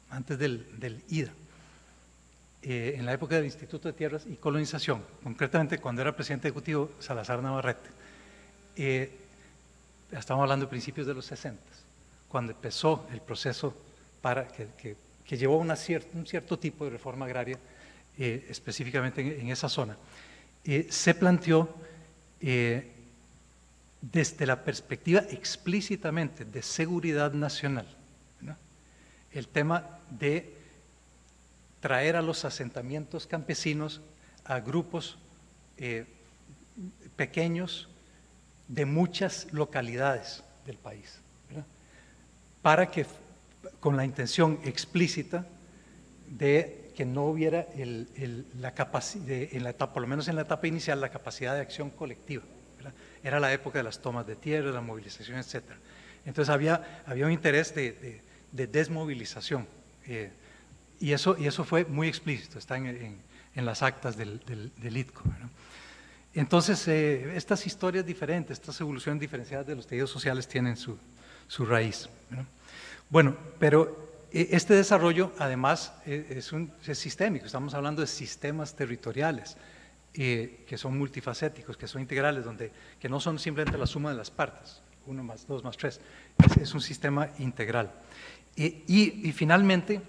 antes del, del IDA, eh, en la época del Instituto de Tierras y Colonización, concretamente cuando era presidente ejecutivo Salazar Navarrete, estamos hablando de principios de los 60, cuando empezó el proceso para que que llevó un cierto tipo de reforma agraria eh, específicamente en, esa zona, eh, se planteó eh, desde la perspectiva explícitamente de seguridad nacional el tema de traer a los asentamientos campesinos a grupos pequeños de muchas localidades del país, para que con la intención explícita de que no hubiera la capacidad en la etapa, por lo menos en la etapa inicial, la capacidad de acción colectiva. Era la época de las tomas de tierra, la movilización, etc. Entonces había, había un interés de, desmovilización. Eh, y, eso, y eso fue muy explícito, está en, las actas del, del, ITCO. Entonces, eh, estas historias diferentes, estas evoluciones diferenciadas de los tejidos sociales tienen su, raíz. Bueno, pero e, este desarrollo además e, es, un, sistémico, estamos hablando de sistemas territoriales que son multifacéticos, que son integrales, donde, que no son simplemente la suma de las partes, uno más dos más tres, es, un sistema integral. E, y, finalmente,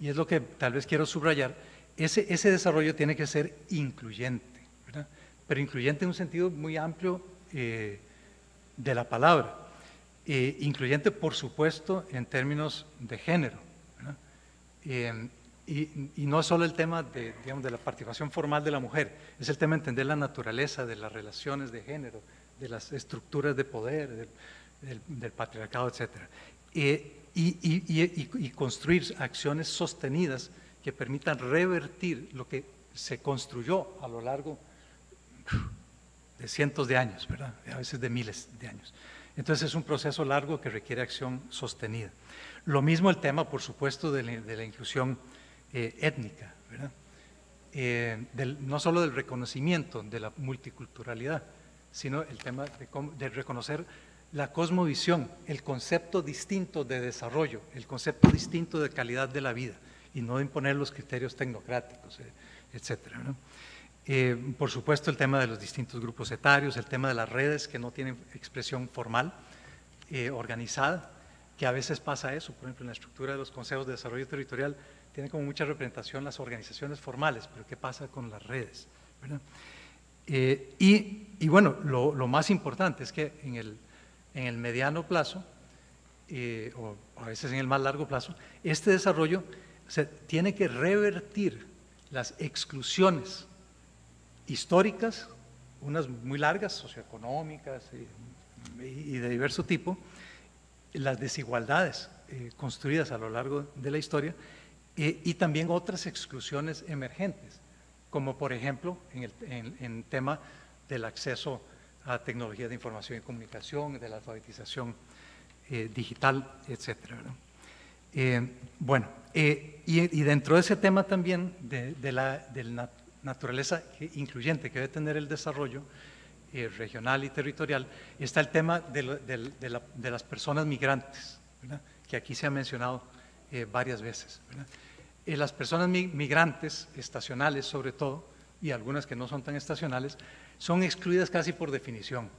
y es lo que tal vez quiero subrayar, ese, desarrollo tiene que ser incluyente, pero incluyente en un sentido muy amplio eh, de la palabra incluyente por supuesto en términos de género. Em, y, no es solo el tema de, la participación formal de la mujer, es el tema de entender la naturaleza de las relaciones de género, de las estructuras de poder, del, patriarcado, etc. Eh, y, construir acciones sostenidas que permitan revertir lo que se construyó a lo largo de cientos de años, A veces de miles de años. Entonces es un proceso largo que requiere acción sostenida. Lo mismo el tema, por supuesto, de la, inclusión eh, étnica, eh, no solo del reconocimiento de la multiculturalidad, sino el tema de, reconocer la cosmovisión, el concepto distinto de desarrollo, el concepto distinto de calidad de la vida y no imponer los criterios tecnocráticos, eh, etcétera. Eh, por supuesto, el tema de los distintos grupos etarios, el tema de las redes que no tienen expresión formal, eh, organizada, que a veces pasa eso. Por ejemplo, en la estructura de los consejos de desarrollo territorial tiene como mucha representación las organizaciones formales, pero ¿qué pasa con las redes? Eh, y, bueno, lo, más importante es que en el, mediano plazo, o a veces en el más largo plazo, este desarrollo se tiene que revertir las exclusiones históricas, unas muy largas, socioeconómicas y, de diverso tipo, las desigualdades eh, construidas a lo largo de la historia eh, y también otras exclusiones emergentes, como por ejemplo en el tema del acceso a tecnologías de información y comunicación, de la alfabetización eh, digital, etc. bueno, y, dentro de ese tema también de, la, del, naturaleza incluyente que debe tener el desarrollo eh, regional y territorial, está el tema de, las personas migrantes, que aquí se ha mencionado eh, varias veces. Eh, las personas migrantes, estacionales sobre todo, y algunas que no son tan estacionales, son excluidas casi por definición,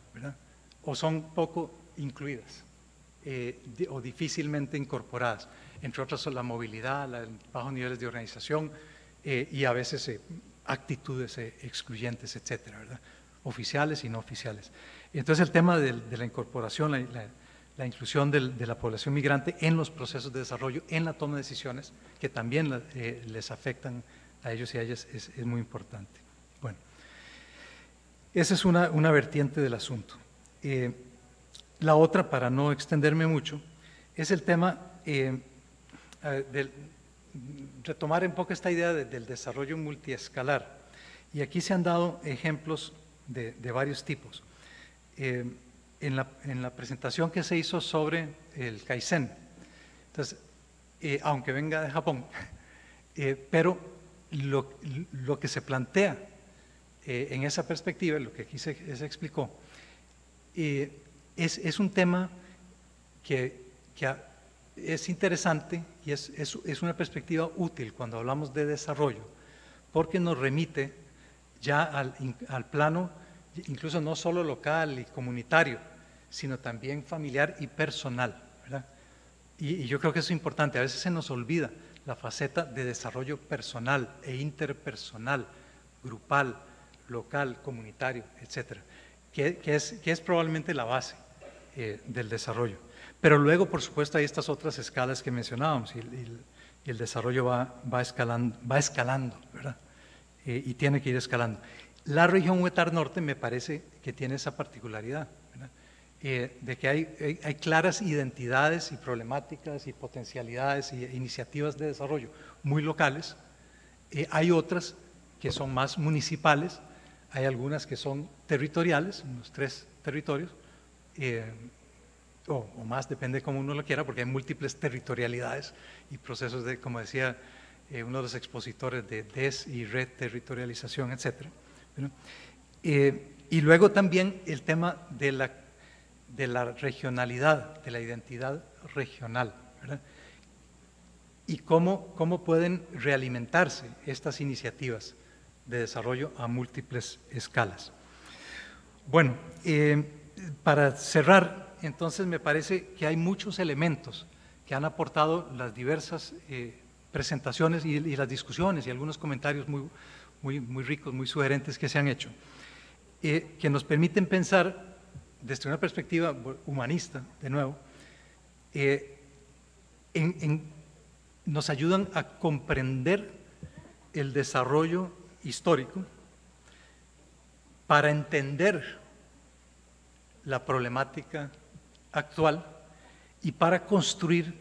o son poco incluidas. o difícilmente incorporadas, entre otras la movilidad, los bajos niveles de organización y a veces actitudes eh, excluyentes, etcétera, ¿verdad? oficiales y no oficiales. entonces el tema de, la incorporación, la, la, inclusión de la población migrante en los procesos de desarrollo, en la toma de decisiones, que también eh, les afectan a ellos y a ellas, es, muy importante. Bueno, esa es una, una vertiente del asunto. Eh, la otra, para no extenderme mucho, es el tema del, retomar un poco esta idea del desarrollo multiescalar. Y aquí se han dado ejemplos de, varios tipos. Eh, en, la, en, presentación que se hizo sobre el Kaizen, entonces, eh, aunque venga de Japón, <laughs> eh, pero lo, que se plantea en esa perspectiva, lo que aquí se, explicó, es, un tema que, que es interesante y es, es, es, una perspectiva útil cuando hablamos de desarrollo, porque nos remite ya al, plano, incluso no solo local y comunitario, sino también familiar y personal. Y, yo creo que es importante, a veces se nos olvida la faceta de desarrollo personal e interpersonal, grupal, local, comunitario, etcétera, que, es, que es probablemente la base eh, del desarrollo. Pero luego, por supuesto, hay estas otras escalas que mencionábamos y, el desarrollo va, escalando, va escalando, ¿verdad? Eh, y tiene que ir escalando. La región Huetar Norte me parece que tiene esa particularidad, eh, de que hay, hay, claras identidades y problemáticas y potencialidades y iniciativas de desarrollo muy locales. Eh, hay otras que son más municipales, hay algunas que son territoriales, unos tres territorios o, más, depende de cómo uno lo quiera, porque hay múltiples territorialidades y procesos de, como decía eh, uno de los expositores, de des y reterritorialización, etc. Eh, y luego también el tema de la, de la regionalidad, de la identidad regional, y cómo, cómo pueden realimentarse estas iniciativas de desarrollo a múltiples escalas. Bueno, eh, para cerrar, entonces me parece que hay muchos elementos que han aportado las diversas eh, presentaciones y, las discusiones y algunos comentarios muy, ricos, muy sugerentes que se han hecho, eh, que nos permiten pensar desde una perspectiva humanista, de nuevo, eh, nos ayudan a comprender el desarrollo histórico para entender la problemática actual y para construir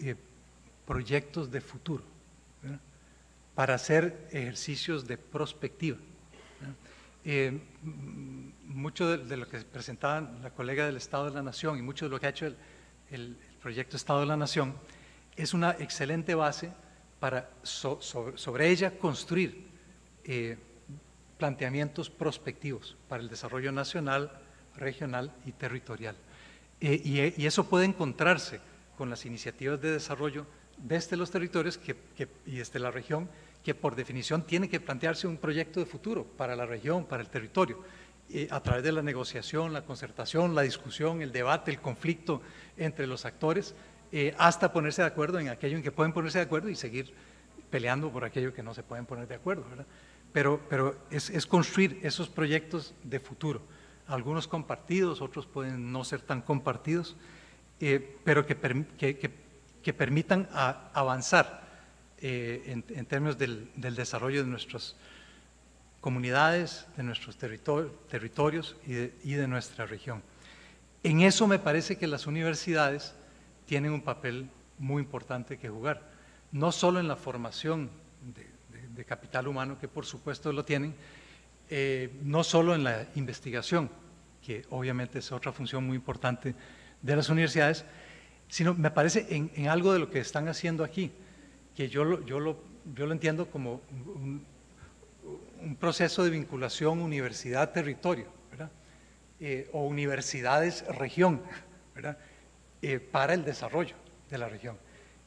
eh, proyectos de futuro, para hacer ejercicios de prospectiva. Eh, mucho de, lo que presentaba la colega del Estado de la Nación y mucho de lo que ha hecho el, proyecto Estado de la Nación es una excelente base para sobre, ella construir eh, planteamientos prospectivos para el desarrollo nacional, regional y territorial. Eh, y, eso puede encontrarse con las iniciativas de desarrollo desde los territorios y desde la región, que por definición tiene que plantearse un proyecto de futuro para la región, para el territorio, eh, a través de la negociación, la concertación, la discusión, el debate, el conflicto entre los actores, eh, hasta ponerse de acuerdo en aquello en que pueden ponerse de acuerdo y seguir peleando por aquello que no se pueden poner de acuerdo, Pero, es construir esos proyectos de futuro algunos compartidos, otros pueden no ser tan compartidos, eh, pero que, permitan avanzar eh, en, términos del, desarrollo de nuestras comunidades, de nuestros territorios y de, nuestra región. En eso me parece que las universidades tienen un papel muy importante que jugar, no solo en la formación de capital humano, que por supuesto lo tienen, eh, no solo en la investigación, que obviamente es otra función muy importante de las universidades, sino me parece en, algo de lo que están haciendo aquí, que yo lo, yo lo, lo entiendo como un, proceso de vinculación universidad-territorio, eh, o universidades-región, eh, para el desarrollo de la región.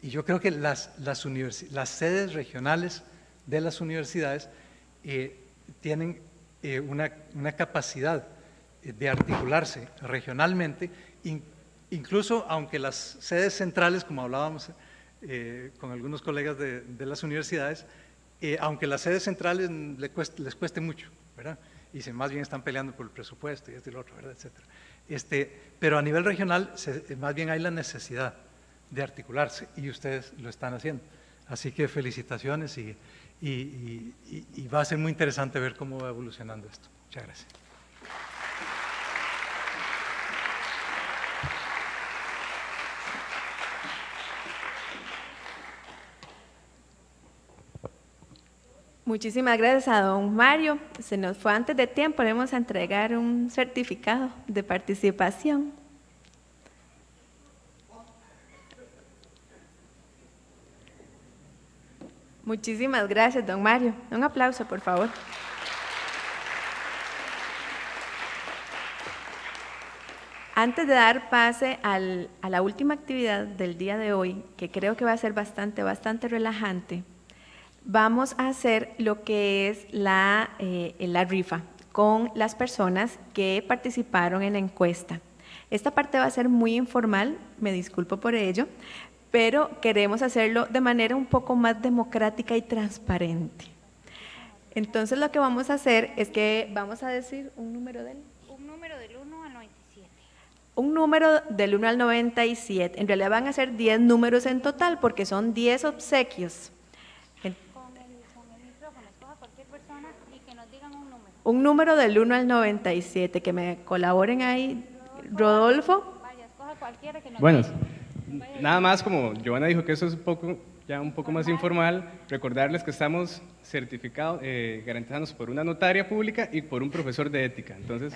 Y yo creo que las, las, las sedes regionales de las universidades tienen eh, una, una, capacidad eh, de articularse regionalmente, incluso aunque las sedes centrales, como hablábamos eh, con algunos colegas de, las universidades, aunque las sedes centrales les cueste, les cueste mucho, ¿verdad? Y se más bien están peleando por el presupuesto y esto y lo otro, ¿verdad? Etcétera. Este, pero a nivel regional, más bien hay la necesidad de articularse y ustedes lo están haciendo. Así que felicitaciones y y, va a ser muy interesante ver cómo va evolucionando esto. Muchas gracias.
Muchísimas gracias a don Mario. Se nos fue antes de tiempo, le vamos a entregar un certificado de participación. Muchísimas gracias, don Mario. Un aplauso, por favor. Antes de dar pase a la última actividad del día de hoy, que creo que va a ser bastante, bastante relajante, vamos a hacer lo que es la, eh, la rifa con las personas que participaron en la encuesta. Esta parte va a ser muy informal, me disculpo por ello, pero queremos hacerlo de manera un poco más democrática y transparente. Entonces lo que vamos a hacer es que vamos a decir un número del... Un número del 1 al 97. Un número del 1 al 97. En realidad van a ser 10 números en total porque son 10 obsequios. el, micrófono,
escoja
cualquier persona y que
nos digan un número. Un número del 1 al 97, que me colaboren ahí. Rodolfo. Vaya, escoja
cualquiera que nos Buenos. Diga
nada más como Joana dijo que eso es un poco, ya un poco más informal, recordarles que estamos certificados, eh, garantizados por una notaria pública y por un profesor de ética. Entonces,